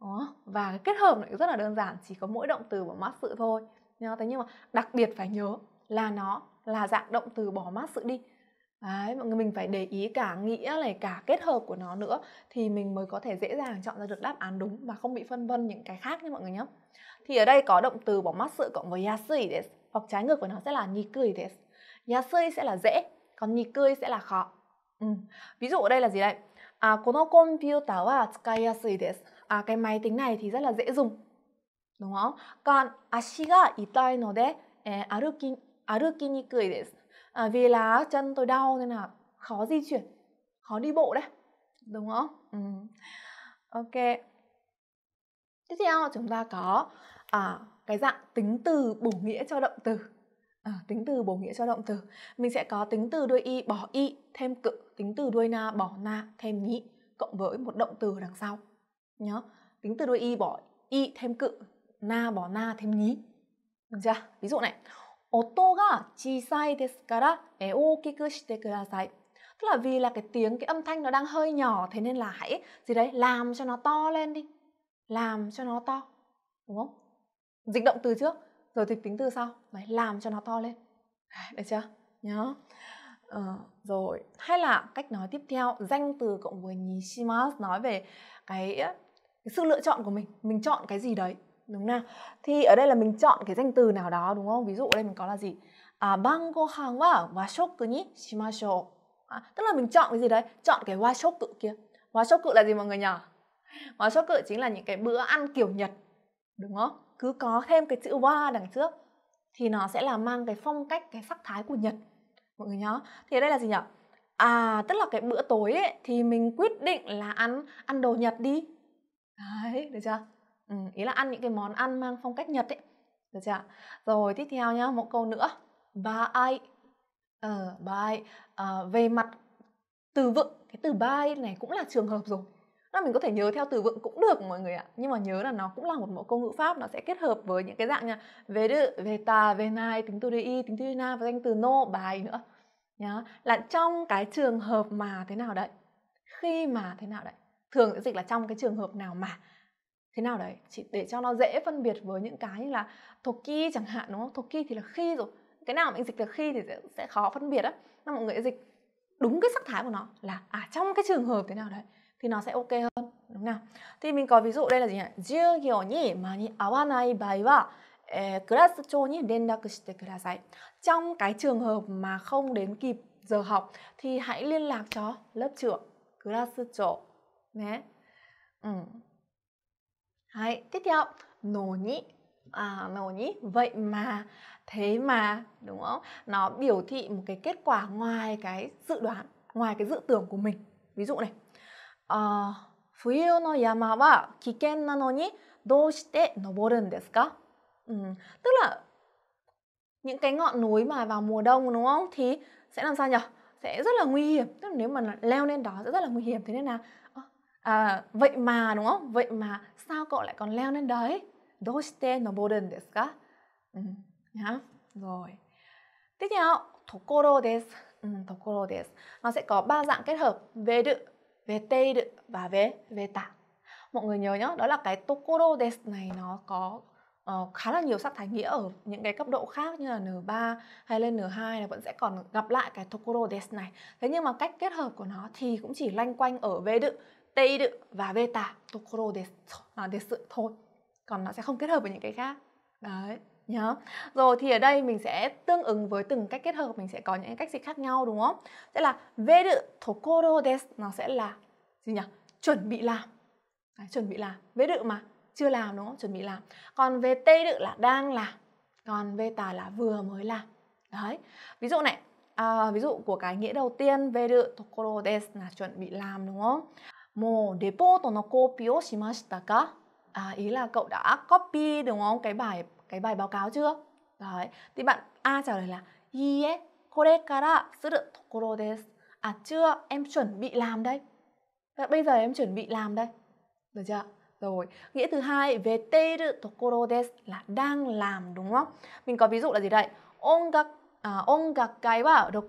Đó, và cái kết hợp này rất là đơn giản, chỉ có mỗi động từ bỏ mát sự thôi. thế nhưng mà đặc biệt phải nhớ là nó là dạng động từ bỏ mắt sự đi Đấy, mọi người mình phải để ý cả nghĩa này cả kết hợp của nó nữa thì mình mới có thể dễ dàng chọn ra được đáp án đúng và không bị phân vân những cái khác nhé mọi người nhé. Thì ở đây có động từ bỏ mắt sự cộng với yasui des hoặc trái ngược của nó sẽ là cười des. Yasui sẽ là dễ, còn cười sẽ là khó. Ừ. Ví dụ ở đây là gì đây? À, kono computer wa tsukayasui des. À, cái máy tính này thì rất là dễ dùng. Đúng không? Còn ashi ga itai no de eh, 歩きにくいです à, à, vì là chân tôi đau nên là khó di chuyển khó đi bộ đấy đúng không ừ. ok tiếp theo chúng ta có à, cái dạng tính từ bổ nghĩa cho động từ à, tính từ bổ nghĩa cho động từ mình sẽ có tính từ đuôi y bỏ y thêm cự tính từ đuôi na bỏ na thêm nhĩ cộng với một động từ đằng sau nhớ tính từ đuôi y bỏ y thêm cự na bỏ na thêm nhí được chưa ví dụ này 音が小さいですから大きくしてください tức là vì là cái tiếng cái âm thanh nó đang hơi nhỏ thế nên là hãy gì đấy làm cho nó to lên đi làm cho nó to đúng không dịch động từ trước rồi thì tính từ sau đấy làm cho nó to lên à, được chưa nhớ ờ, rồi hay là cách nói tiếp theo danh từ cộng với nishimas nói về cái cái sự lựa chọn của mình mình chọn cái gì đấy đúng nào thì ở đây là mình chọn cái danh từ nào đó đúng không ví dụ ở đây mình có là gì à, bang go hàng wa washoku ni shimasho à, tức là mình chọn cái gì đấy chọn cái washoku kia washoku là gì mọi người nhỉ washoku chính là những cái bữa ăn kiểu nhật đúng không cứ có thêm cái chữ wa đằng trước thì nó sẽ là mang cái phong cách cái sắc thái của nhật mọi người nhớ thì ở đây là gì nhỉ à tức là cái bữa tối ấy, thì mình quyết định là ăn ăn đồ nhật đi đấy được chưa ừ, ý là ăn những cái món ăn mang phong cách nhật ấy được chưa rồi tiếp theo nhá một câu nữa ba ai ờ ba ai à, về mặt từ vựng cái từ ba này cũng là trường hợp rồi là mình có thể nhớ theo từ vựng cũng được mọi người ạ nhưng mà nhớ là nó cũng là một mẫu câu ngữ pháp nó sẽ kết hợp với những cái dạng nha về đự về tà về nai tính từ đi tính từ na và danh từ no, bài nữa nhá là trong cái trường hợp mà thế nào đấy khi mà thế nào đấy thường sẽ dịch là trong cái trường hợp nào mà thế nào đấy chỉ để cho nó dễ phân biệt với những cái như là thuộc toki chẳng hạn đúng không thuộc toki thì là khi rồi cái nào mình dịch là khi thì sẽ, khó phân biệt á nên mọi người dịch đúng cái sắc thái của nó là à trong cái trường hợp thế nào đấy thì nó sẽ ok hơn đúng nào thì mình có ví dụ đây là gì nhỉ chưa hiểu nhỉ Jugyo ni mani này bài wa ờ, class cho nhỉ ni rendaku shite dạy trong cái trường hợp mà không đến kịp giờ học thì hãy liên lạc cho lớp trưởng class cho nhé ừ. Đấy, tiếp theo nổ nhĩ à nổ nhĩ vậy mà thế mà đúng không nó biểu thị một cái kết quả ngoài cái dự đoán ngoài cái dự tưởng của mình ví dụ này à, Fuyo no yama wa kiken nano ni doushite noborun desu ka? Ừ, tức là những cái ngọn núi mà vào mùa đông đúng không thì sẽ làm sao nhỉ? Sẽ rất là nguy hiểm. Tức là nếu mà leo lên đó sẽ rất là nguy hiểm. Thế nên là à, vậy mà đúng không vậy mà sao cậu lại còn leo lên đấy doshite ừ, nhá rồi tiếp theo ところです ừ, tokoro nó sẽ có ba dạng kết hợp về đự về tê đự và về về tả mọi người nhớ nhá đó là cái tokoro này nó có uh, khá là nhiều sắc thái nghĩa ở những cái cấp độ khác như là N3 hay lên N2 là vẫn sẽ còn gặp lại cái Tokoro Des này. Thế nhưng mà cách kết hợp của nó thì cũng chỉ lanh quanh ở về đự, teiru và beta tokoro desu là desu thôi còn nó sẽ không kết hợp với những cái khác đấy nhớ rồi thì ở đây mình sẽ tương ứng với từng cách kết hợp mình sẽ có những cách dịch khác nhau đúng không sẽ là veru tokoro desu nó sẽ là gì nhỉ chuẩn bị làm đấy, chuẩn bị làm veru mà chưa làm đúng không chuẩn bị làm còn về teiru là đang làm còn về beta là vừa mới làm đấy ví dụ này à, ví dụ của cái nghĩa đầu tiên veru tokoro desu là chuẩn bị làm đúng không một đề nó copy ô xí mashita ka à, ý là cậu đã copy đúng không cái bài cái bài báo cáo chưa đấy thì bạn a trả lời là iie kore kara suru tokoro desu à chưa em chuẩn bị làm đây bây giờ em chuẩn bị làm đây được chưa rồi nghĩa thứ hai về teru tokoro desu là đang làm đúng không mình có ví dụ là gì đây Ongak à ongaku 音楽会は6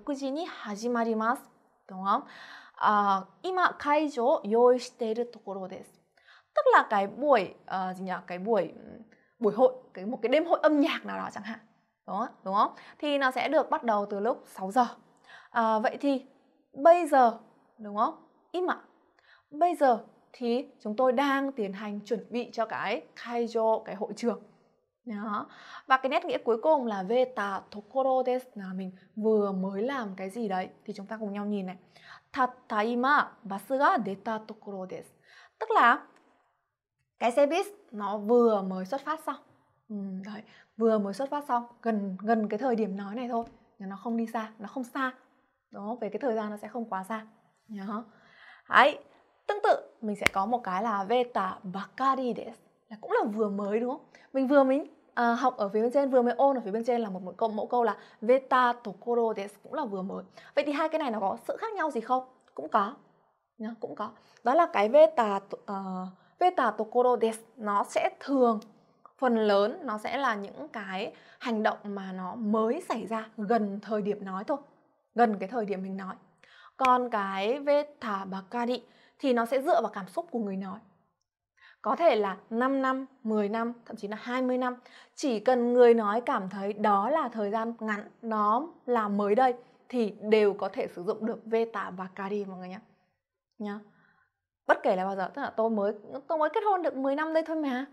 đúng không? à, 今会場を用意しているところです。Tức là cái buổi uh, gì nhỉ? Cái buổi ừ, buổi hội, cái một cái đêm hội âm nhạc nào đó chẳng hạn. Đó, đúng không? Thì nó sẽ được bắt đầu từ lúc 6 giờ. À, vậy thì bây giờ đúng không? Ima. Bây giờ thì chúng tôi đang tiến hành chuẩn bị cho cái khai kaijo cái hội trường. Đó. Và cái nét nghĩa cuối cùng là veta tokoro desu là mình vừa mới làm cái gì đấy thì chúng ta cùng nhau nhìn này. 타타이마 마스가 네타 토코로 데스 tức là cái xe buýt nó vừa mới xuất phát xong ừ, đấy, vừa mới xuất phát xong gần gần cái thời điểm nói này thôi nhưng nó không đi xa nó không xa đó về cái thời gian nó sẽ không quá xa nhớ, ấy tương tự mình sẽ có một cái là veta bakari des là cũng là vừa mới đúng không mình vừa mới à, học ở phía bên trên vừa mới ôn ở phía bên trên là một, một câu mẫu câu là veta tokoro desu cũng là vừa mới vậy thì hai cái này nó có sự khác nhau gì không cũng có Nhá, cũng có đó là cái veta uh, veta tokoro desu nó sẽ thường phần lớn nó sẽ là những cái hành động mà nó mới xảy ra gần thời điểm nói thôi gần cái thời điểm mình nói còn cái veta bakari thì nó sẽ dựa vào cảm xúc của người nói có thể là 5 năm, 10 năm, thậm chí là 20 năm. Chỉ cần người nói cảm thấy đó là thời gian ngắn, nó là mới đây thì đều có thể sử dụng được V8 và Kari mọi người nhé. Nhá. Bất kể là bao giờ, tức là tôi mới tôi mới kết hôn được 10 năm đây thôi mà.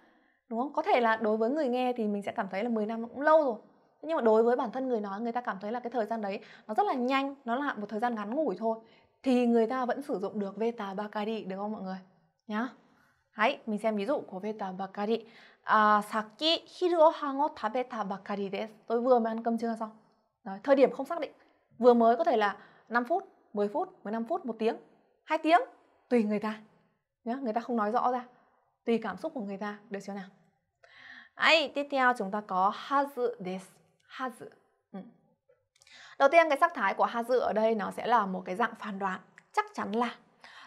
Đúng không? Có thể là đối với người nghe thì mình sẽ cảm thấy là 10 năm cũng lâu rồi. Nhưng mà đối với bản thân người nói, người ta cảm thấy là cái thời gian đấy nó rất là nhanh, nó là một thời gian ngắn ngủi thôi thì người ta vẫn sử dụng được v Bacardi được không mọi người? Nhá. Yeah mình xem ví dụ của はい、見せみぞこべたばかり。À, sạc kỹ hiru o hango tabeta bakari desu. Tôi vừa mới ăn cơm trưa xong. Đấy, thời điểm không xác định. Vừa mới có thể là 5 phút, 10 phút, 15 phút, 1 tiếng, 2 tiếng. Tùy người ta. Nhá, người ta không nói rõ ra. Tùy cảm xúc của người ta. Được chưa nào? Ấy, tiếp theo chúng ta có hazu desu. Hazu. Ừ. Đầu tiên cái sắc thái của hazu ở đây nó sẽ là một cái dạng phán đoán. Chắc chắn là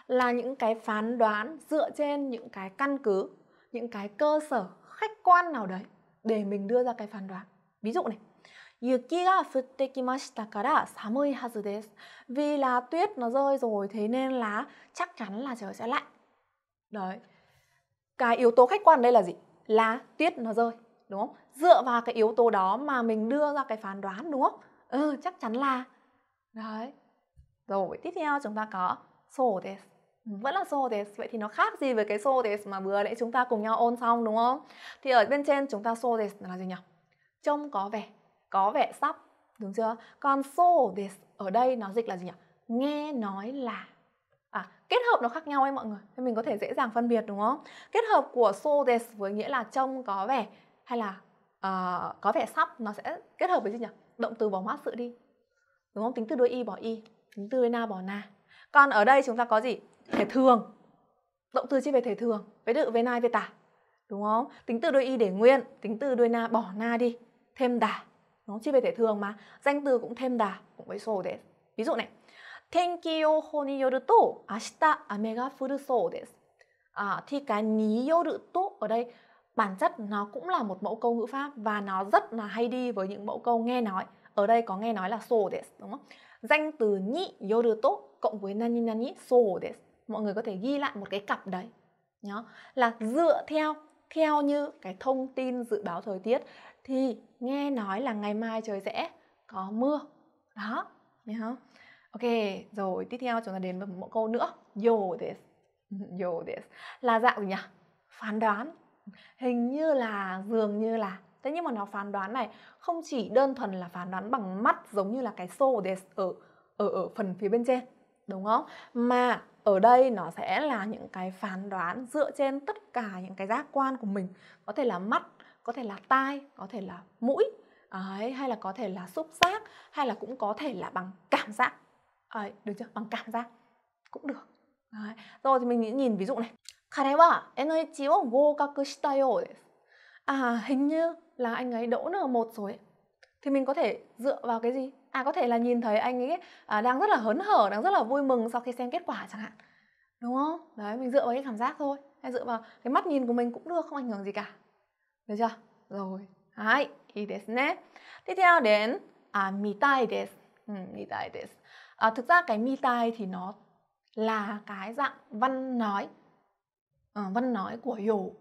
là những cái phán đoán dựa trên những cái căn cứ những cái cơ sở khách quan nào đấy để mình đưa ra cái phán đoán ví dụ này Yuki ga Vì là tuyết nó rơi rồi thế nên là chắc chắn là trời sẽ lạnh. Đấy. Cái yếu tố khách quan đây là gì? Là tuyết nó rơi, đúng không? Dựa vào cái yếu tố đó mà mình đưa ra cái phán đoán đúng không? Ừ, chắc chắn là. Đấy. Rồi, tiếp theo chúng ta có sổ desu vẫn là xô thế vậy thì nó khác gì với cái xô thế mà vừa nãy chúng ta cùng nhau ôn xong đúng không thì ở bên trên chúng ta xô thế là gì nhỉ trông có vẻ có vẻ sắp đúng chưa còn xô thế ở đây nó dịch là gì nhỉ nghe nói là à kết hợp nó khác nhau ấy mọi người nên mình có thể dễ dàng phân biệt đúng không kết hợp của so this với nghĩa là trông có vẻ hay là uh, có vẻ sắp nó sẽ kết hợp với gì nhỉ động từ bỏ mát sự đi đúng không tính từ đuôi y bỏ y tính từ đuôi na bỏ na còn ở đây chúng ta có gì thể thường động từ chia về thể thường với đự với nai về tả đúng không tính từ đôi y để nguyên tính từ đôi na bỏ na đi thêm đà nó chia về thể thường mà danh từ cũng thêm đà cũng với sổ để ví dụ này tenkiyo ho ni yoru to ashita ame ga furu so à, thì cái ní yoru to ở đây bản chất nó cũng là một mẫu câu ngữ pháp và nó rất là hay đi với những mẫu câu nghe nói ở đây có nghe nói là so desu đúng không danh từ ni yoru to cộng với nani nani so desu mọi người có thể ghi lại một cái cặp đấy nhá là dựa theo theo như cái thông tin dự báo thời tiết thì nghe nói là ngày mai trời sẽ có mưa đó nhá. ok rồi tiếp theo chúng ta đến với một câu nữa yo this yo this là dạng gì nhỉ phán đoán hình như là dường như là thế nhưng mà nó phán đoán này không chỉ đơn thuần là phán đoán bằng mắt giống như là cái so this ở ở ở phần phía bên trên đúng không mà ở đây nó sẽ là những cái phán đoán dựa trên tất cả những cái giác quan của mình có thể là mắt có thể là tai có thể là mũi ấy, hay là có thể là xúc giác hay là cũng có thể là bằng cảm giác ấy, được chưa bằng cảm giác cũng được đấy. rồi thì mình nhìn ví dụ này Kare wa NH wo gokaku shitayo À hình như là anh ấy đỗ N1 rồi Thì mình có thể dựa vào cái gì? à có thể là nhìn thấy anh ấy à, đang rất là hớn hở đang rất là vui mừng sau khi xem kết quả chẳng hạn đúng không đấy mình dựa vào cái cảm giác thôi hay dựa vào cái mắt nhìn của mình cũng được không ảnh hưởng gì cả được chưa rồi hai ý desu ne tiếp theo đến à, mitai desu ừ, mitai desu à, thực ra cái mi tai thì nó là cái dạng văn nói à, văn nói của hiểu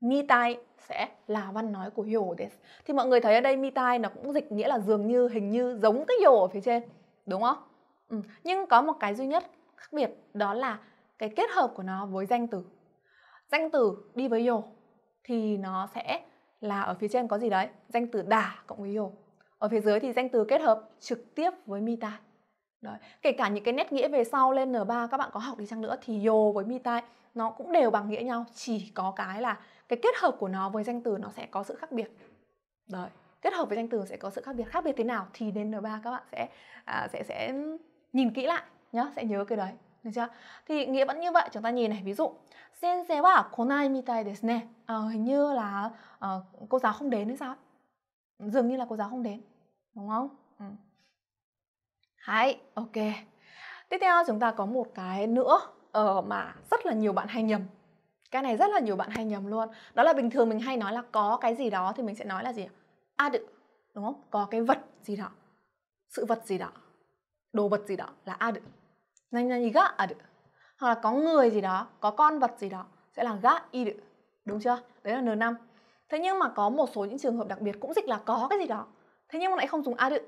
mitai sẽ là văn nói của yo des. Thì mọi người thấy ở đây mitai nó cũng dịch nghĩa là dường như, hình như giống cái yo ở phía trên, đúng không? Ừ. Nhưng có một cái duy nhất khác biệt đó là cái kết hợp của nó với danh từ. Danh từ đi với yo thì nó sẽ là ở phía trên có gì đấy, danh từ đà cộng với yo. Ở phía dưới thì danh từ kết hợp trực tiếp với mitai. Đấy. Kể cả những cái nét nghĩa về sau lên N3 các bạn có học đi chăng nữa thì yo với mitai nó cũng đều bằng nghĩa nhau, chỉ có cái là cái kết hợp của nó với danh từ nó sẽ có sự khác biệt đấy. kết hợp với danh từ sẽ có sự khác biệt khác biệt thế nào thì đến N3 các bạn sẽ à, sẽ sẽ nhìn kỹ lại nhá sẽ nhớ cái đấy được chưa? Thì nghĩa vẫn như vậy, chúng ta nhìn này, ví dụ Sensei wa konai mitai desu ne à, Hình như là à, cô giáo không đến hay sao? Dường như là cô giáo không đến, đúng không? Ừ. Hay, ok Tiếp theo chúng ta có một cái nữa uh, mà rất là nhiều bạn hay nhầm cái này rất là nhiều bạn hay nhầm luôn đó là bình thường mình hay nói là có cái gì đó thì mình sẽ nói là gì a à, được đúng không có cái vật gì đó sự vật gì đó đồ vật gì đó là a được nhanh là gì gã a được hoặc là có người gì đó có con vật gì đó sẽ là gã y được đúng chưa đấy là n năm thế nhưng mà có một số những trường hợp đặc biệt cũng dịch là có cái gì đó thế nhưng mà lại không dùng a đự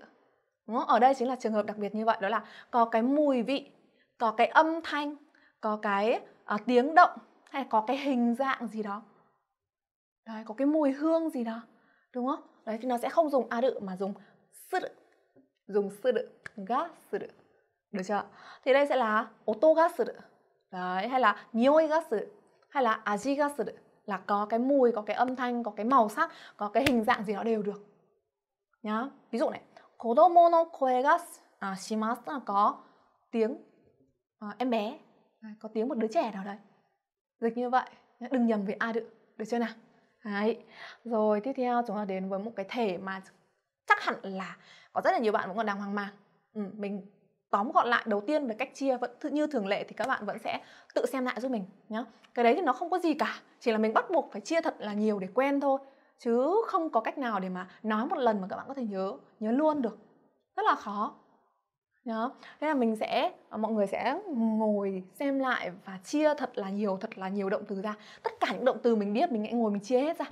đúng không ở đây chính là trường hợp đặc biệt như vậy đó là có cái mùi vị có cái âm thanh có cái uh, tiếng động hay có cái hình dạng gì đó đấy có cái mùi hương gì đó đúng không đấy thì nó sẽ không dùng a đự mà dùng sư đự dùng sư đự ga sư đự được chưa thì đây sẽ là ô tô ga sư đự đấy hay là nhôi ga sư hay là aji ga sư đự là có cái mùi có cái âm thanh có cái màu sắc có cái hình dạng gì đó đều được nhá ví dụ này kodomo no koe ga à, shimasu là có tiếng à, em bé có tiếng một đứa trẻ nào đấy dịch như vậy đừng nhầm với a được được chưa nào đấy rồi tiếp theo chúng ta đến với một cái thể mà chắc hẳn là có rất là nhiều bạn vẫn còn đang hoang mang ừ, mình tóm gọn lại đầu tiên về cách chia vẫn như thường lệ thì các bạn vẫn sẽ tự xem lại giúp mình nhé cái đấy thì nó không có gì cả chỉ là mình bắt buộc phải chia thật là nhiều để quen thôi chứ không có cách nào để mà nói một lần mà các bạn có thể nhớ nhớ luôn được rất là khó đó thế là mình sẽ ờ, mọi người sẽ ngồi xem lại và chia thật là nhiều thật là nhiều động từ ra tất cả những động từ mình biết mình hãy ngồi mình chia hết ra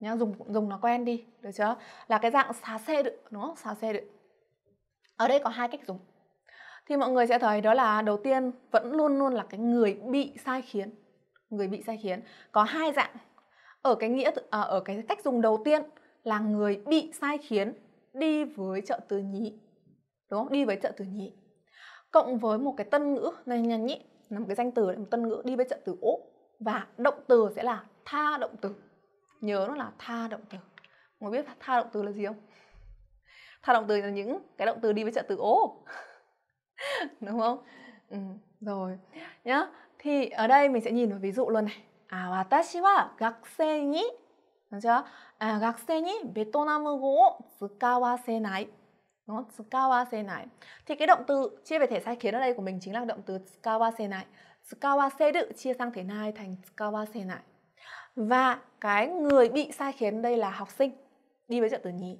nhá dùng dùng nó quen đi được chưa là cái dạng xá xe được nó xá xe được ở đây có hai cách dùng thì mọi người sẽ thấy đó là đầu tiên vẫn luôn luôn là cái người bị sai khiến người bị sai khiến có hai dạng ở cái nghĩa à, ở cái cách dùng đầu tiên là người bị sai khiến đi với trợ từ nhí đúng không đi với trợ từ nhị cộng với một cái tân ngữ này nhá nhị là một cái danh từ một tân ngữ đi với trợ từ ố và động từ sẽ là tha động từ nhớ nó là tha động từ mọi biết tha động từ là gì không tha động từ là những cái động từ đi với trợ từ ố đúng không ừ, rồi nhá thì ở đây mình sẽ nhìn vào ví dụ luôn này à ta watashi wa gakusei ni được chưa à, gakusei ni Vietnam go wo tsukawasenai đúng không? Skawase này. Thì cái động từ chia về thể sai khiến ở đây của mình chính là động từ skawase này. Skawase đự chia sang thể nai thành skawase này. Và cái người bị sai khiến đây là học sinh đi với trợ từ nhí.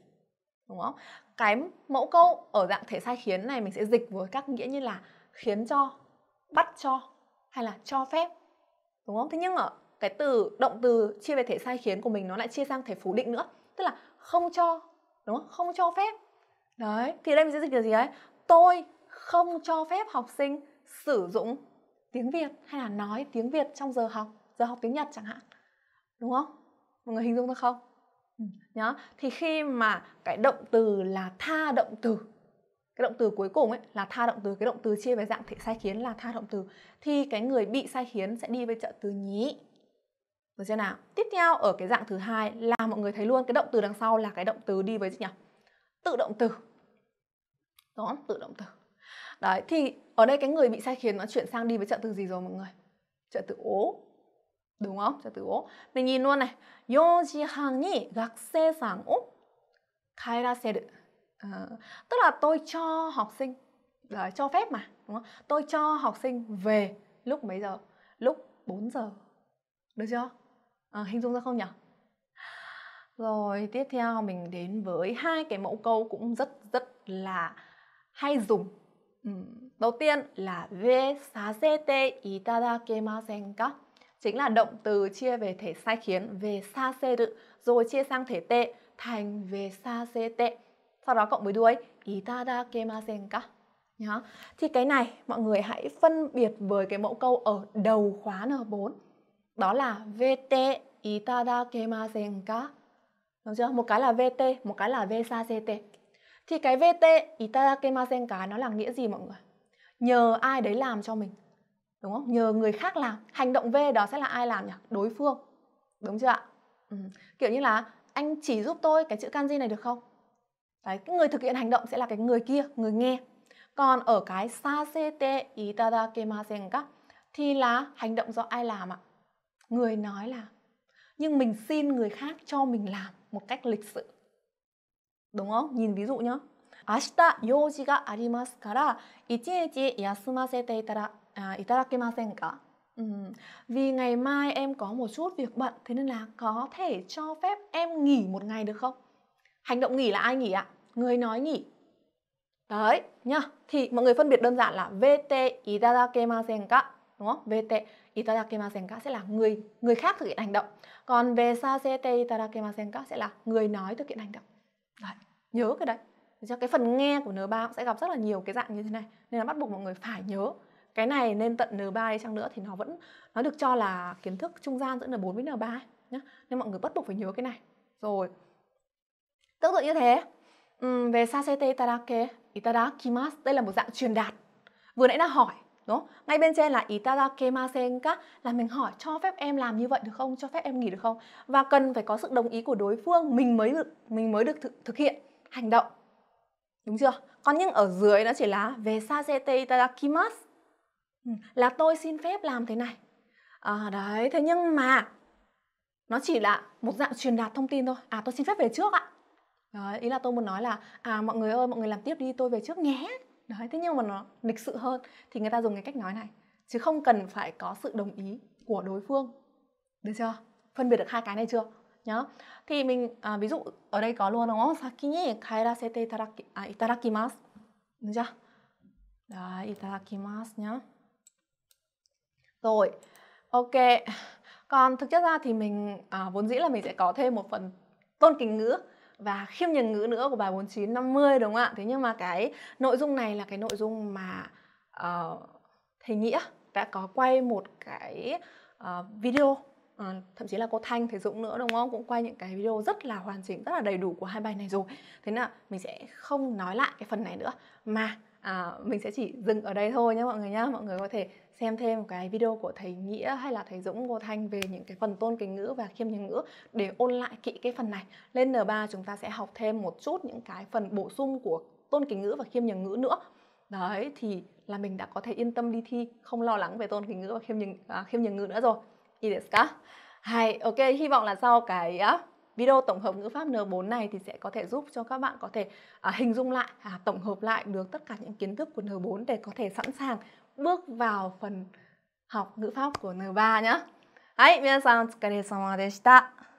Đúng không? Cái mẫu câu ở dạng thể sai khiến này mình sẽ dịch với các nghĩa như là khiến cho, bắt cho hay là cho phép. Đúng không? Thế nhưng ở cái từ động từ chia về thể sai khiến của mình nó lại chia sang thể phủ định nữa, tức là không cho, đúng không? Không cho phép đấy thì đây mình sẽ dịch là gì đấy tôi không cho phép học sinh sử dụng tiếng việt hay là nói tiếng việt trong giờ học giờ học tiếng nhật chẳng hạn đúng không mọi người hình dung được không ừ. nhá thì khi mà cái động từ là tha động từ cái động từ cuối cùng ấy là tha động từ cái động từ chia về dạng thể sai khiến là tha động từ thì cái người bị sai khiến sẽ đi với trợ từ nhí được chưa nào tiếp theo ở cái dạng thứ hai là mọi người thấy luôn cái động từ đằng sau là cái động từ đi với gì nhỉ tự động từ đó tự động từ đấy thì ở đây cái người bị sai khiến nó chuyển sang đi với trợ từ gì rồi mọi người trợ từ ố đúng không trợ từ ố mình nhìn luôn này yoji hang ni gakse sang o kairaseru ờ, tức là tôi cho học sinh đấy, cho phép mà đúng không tôi cho học sinh về lúc mấy giờ lúc 4 giờ được chưa à, hình dung ra không nhỉ rồi tiếp theo mình đến với hai cái mẫu câu cũng rất rất là hay dùng ừ, đầu tiên là ve sasete itadakemasen ka chính là động từ chia về thể sai khiến về saseru rồi chia sang thể t, thành về sasete sau đó cộng với đuôi itadakemasen ka nhá thì cái này mọi người hãy phân biệt với cái mẫu câu ở đầu khóa N4 đó là VT itadakemasen ka đúng chưa một cái là VT một cái là VSACT thì cái VT itadakemasenka nó là nghĩa gì mọi người? Nhờ ai đấy làm cho mình. Đúng không? Nhờ người khác làm. Hành động V đó sẽ là ai làm nhỉ? Đối phương. Đúng chưa ạ? Ừ. Kiểu như là anh chỉ giúp tôi cái chữ kanji này được không? Đấy, cái người thực hiện hành động sẽ là cái người kia, người nghe. Còn ở cái sasete itadakemasenka thì là hành động do ai làm ạ? Người nói là Nhưng mình xin người khác cho mình làm một cách lịch sự đúng không? Nhìn ví dụ nhá. 明日用事がありますから、一日休ませていただ,あいただけませんか? Ừ. Vì ngày mai em có một chút việc bận Thế nên là có thể cho phép em nghỉ một ngày được không? Hành động nghỉ là ai nghỉ ạ? Người nói nghỉ Đấy, nhá Thì mọi người phân biệt đơn giản là VT itadakemasen ka Đúng không? VT itadakemasen ka sẽ là người người khác thực hiện hành động Còn VSACT itadakemasen ka sẽ là người nói thực hiện hành động Đấy, nhớ cái đấy cho cái phần nghe của N3 cũng sẽ gặp rất là nhiều cái dạng như thế này nên là bắt buộc mọi người phải nhớ cái này nên tận N3 đi chăng nữa thì nó vẫn nó được cho là kiến thức trung gian giữa N4 với N3 ấy, nhá. nên mọi người bắt buộc phải nhớ cái này rồi tương tự như thế về sa sasete itadake itadakimasu đây là một dạng truyền đạt vừa nãy là hỏi đúng không? Ngay bên trên là itadakemasen ka là mình hỏi cho phép em làm như vậy được không? Cho phép em nghỉ được không? Và cần phải có sự đồng ý của đối phương mình mới được mình mới được thực, thực hiện hành động. Đúng chưa? Còn nhưng ở dưới nó chỉ là về sasete itadakimas ừ, là tôi xin phép làm thế này. À, đấy, thế nhưng mà nó chỉ là một dạng truyền đạt thông tin thôi. À tôi xin phép về trước ạ. Đấy, ý là tôi muốn nói là à mọi người ơi, mọi người làm tiếp đi, tôi về trước nhé đấy thế nhưng mà nó lịch sự hơn thì người ta dùng cái cách nói này chứ không cần phải có sự đồng ý của đối phương được chưa phân biệt được hai cái này chưa nhá thì mình à, ví dụ ở đây có luôn đúng không saki ni kaerasete itadaki, à, itadakimasu được chưa đấy itadakimasu nhá rồi ok còn thực chất ra thì mình à, vốn dĩ là mình sẽ có thêm một phần tôn kính ngữ và khiêm nhường ngữ nữa của bài 4950 đúng không ạ? Thế nhưng mà cái nội dung này là cái nội dung mà uh, thầy Nghĩa đã có quay một cái uh, video uh, thậm chí là cô Thanh thầy Dũng nữa đúng không? Cũng quay những cái video rất là hoàn chỉnh, rất là đầy đủ của hai bài này rồi. Thế nên là mình sẽ không nói lại cái phần này nữa mà à, mình sẽ chỉ dừng ở đây thôi nhé mọi người nhé mọi người có thể xem thêm một cái video của thầy nghĩa hay là thầy dũng cô thanh về những cái phần tôn kính ngữ và khiêm nhường ngữ để ôn lại kỹ cái phần này lên n 3 chúng ta sẽ học thêm một chút những cái phần bổ sung của tôn kính ngữ và khiêm nhường ngữ nữa đấy thì là mình đã có thể yên tâm đi thi không lo lắng về tôn kính ngữ và khiêm nhường à, khiêm nhường ngữ nữa rồi hay ok hy vọng là sau cái video tổng hợp ngữ pháp N4 này thì sẽ có thể giúp cho các bạn có thể à, hình dung lại, à, tổng hợp lại được tất cả những kiến thức của N4 để có thể sẵn sàng bước vào phần học ngữ pháp của N3 nhé. はい、皆さんお疲れ様でした。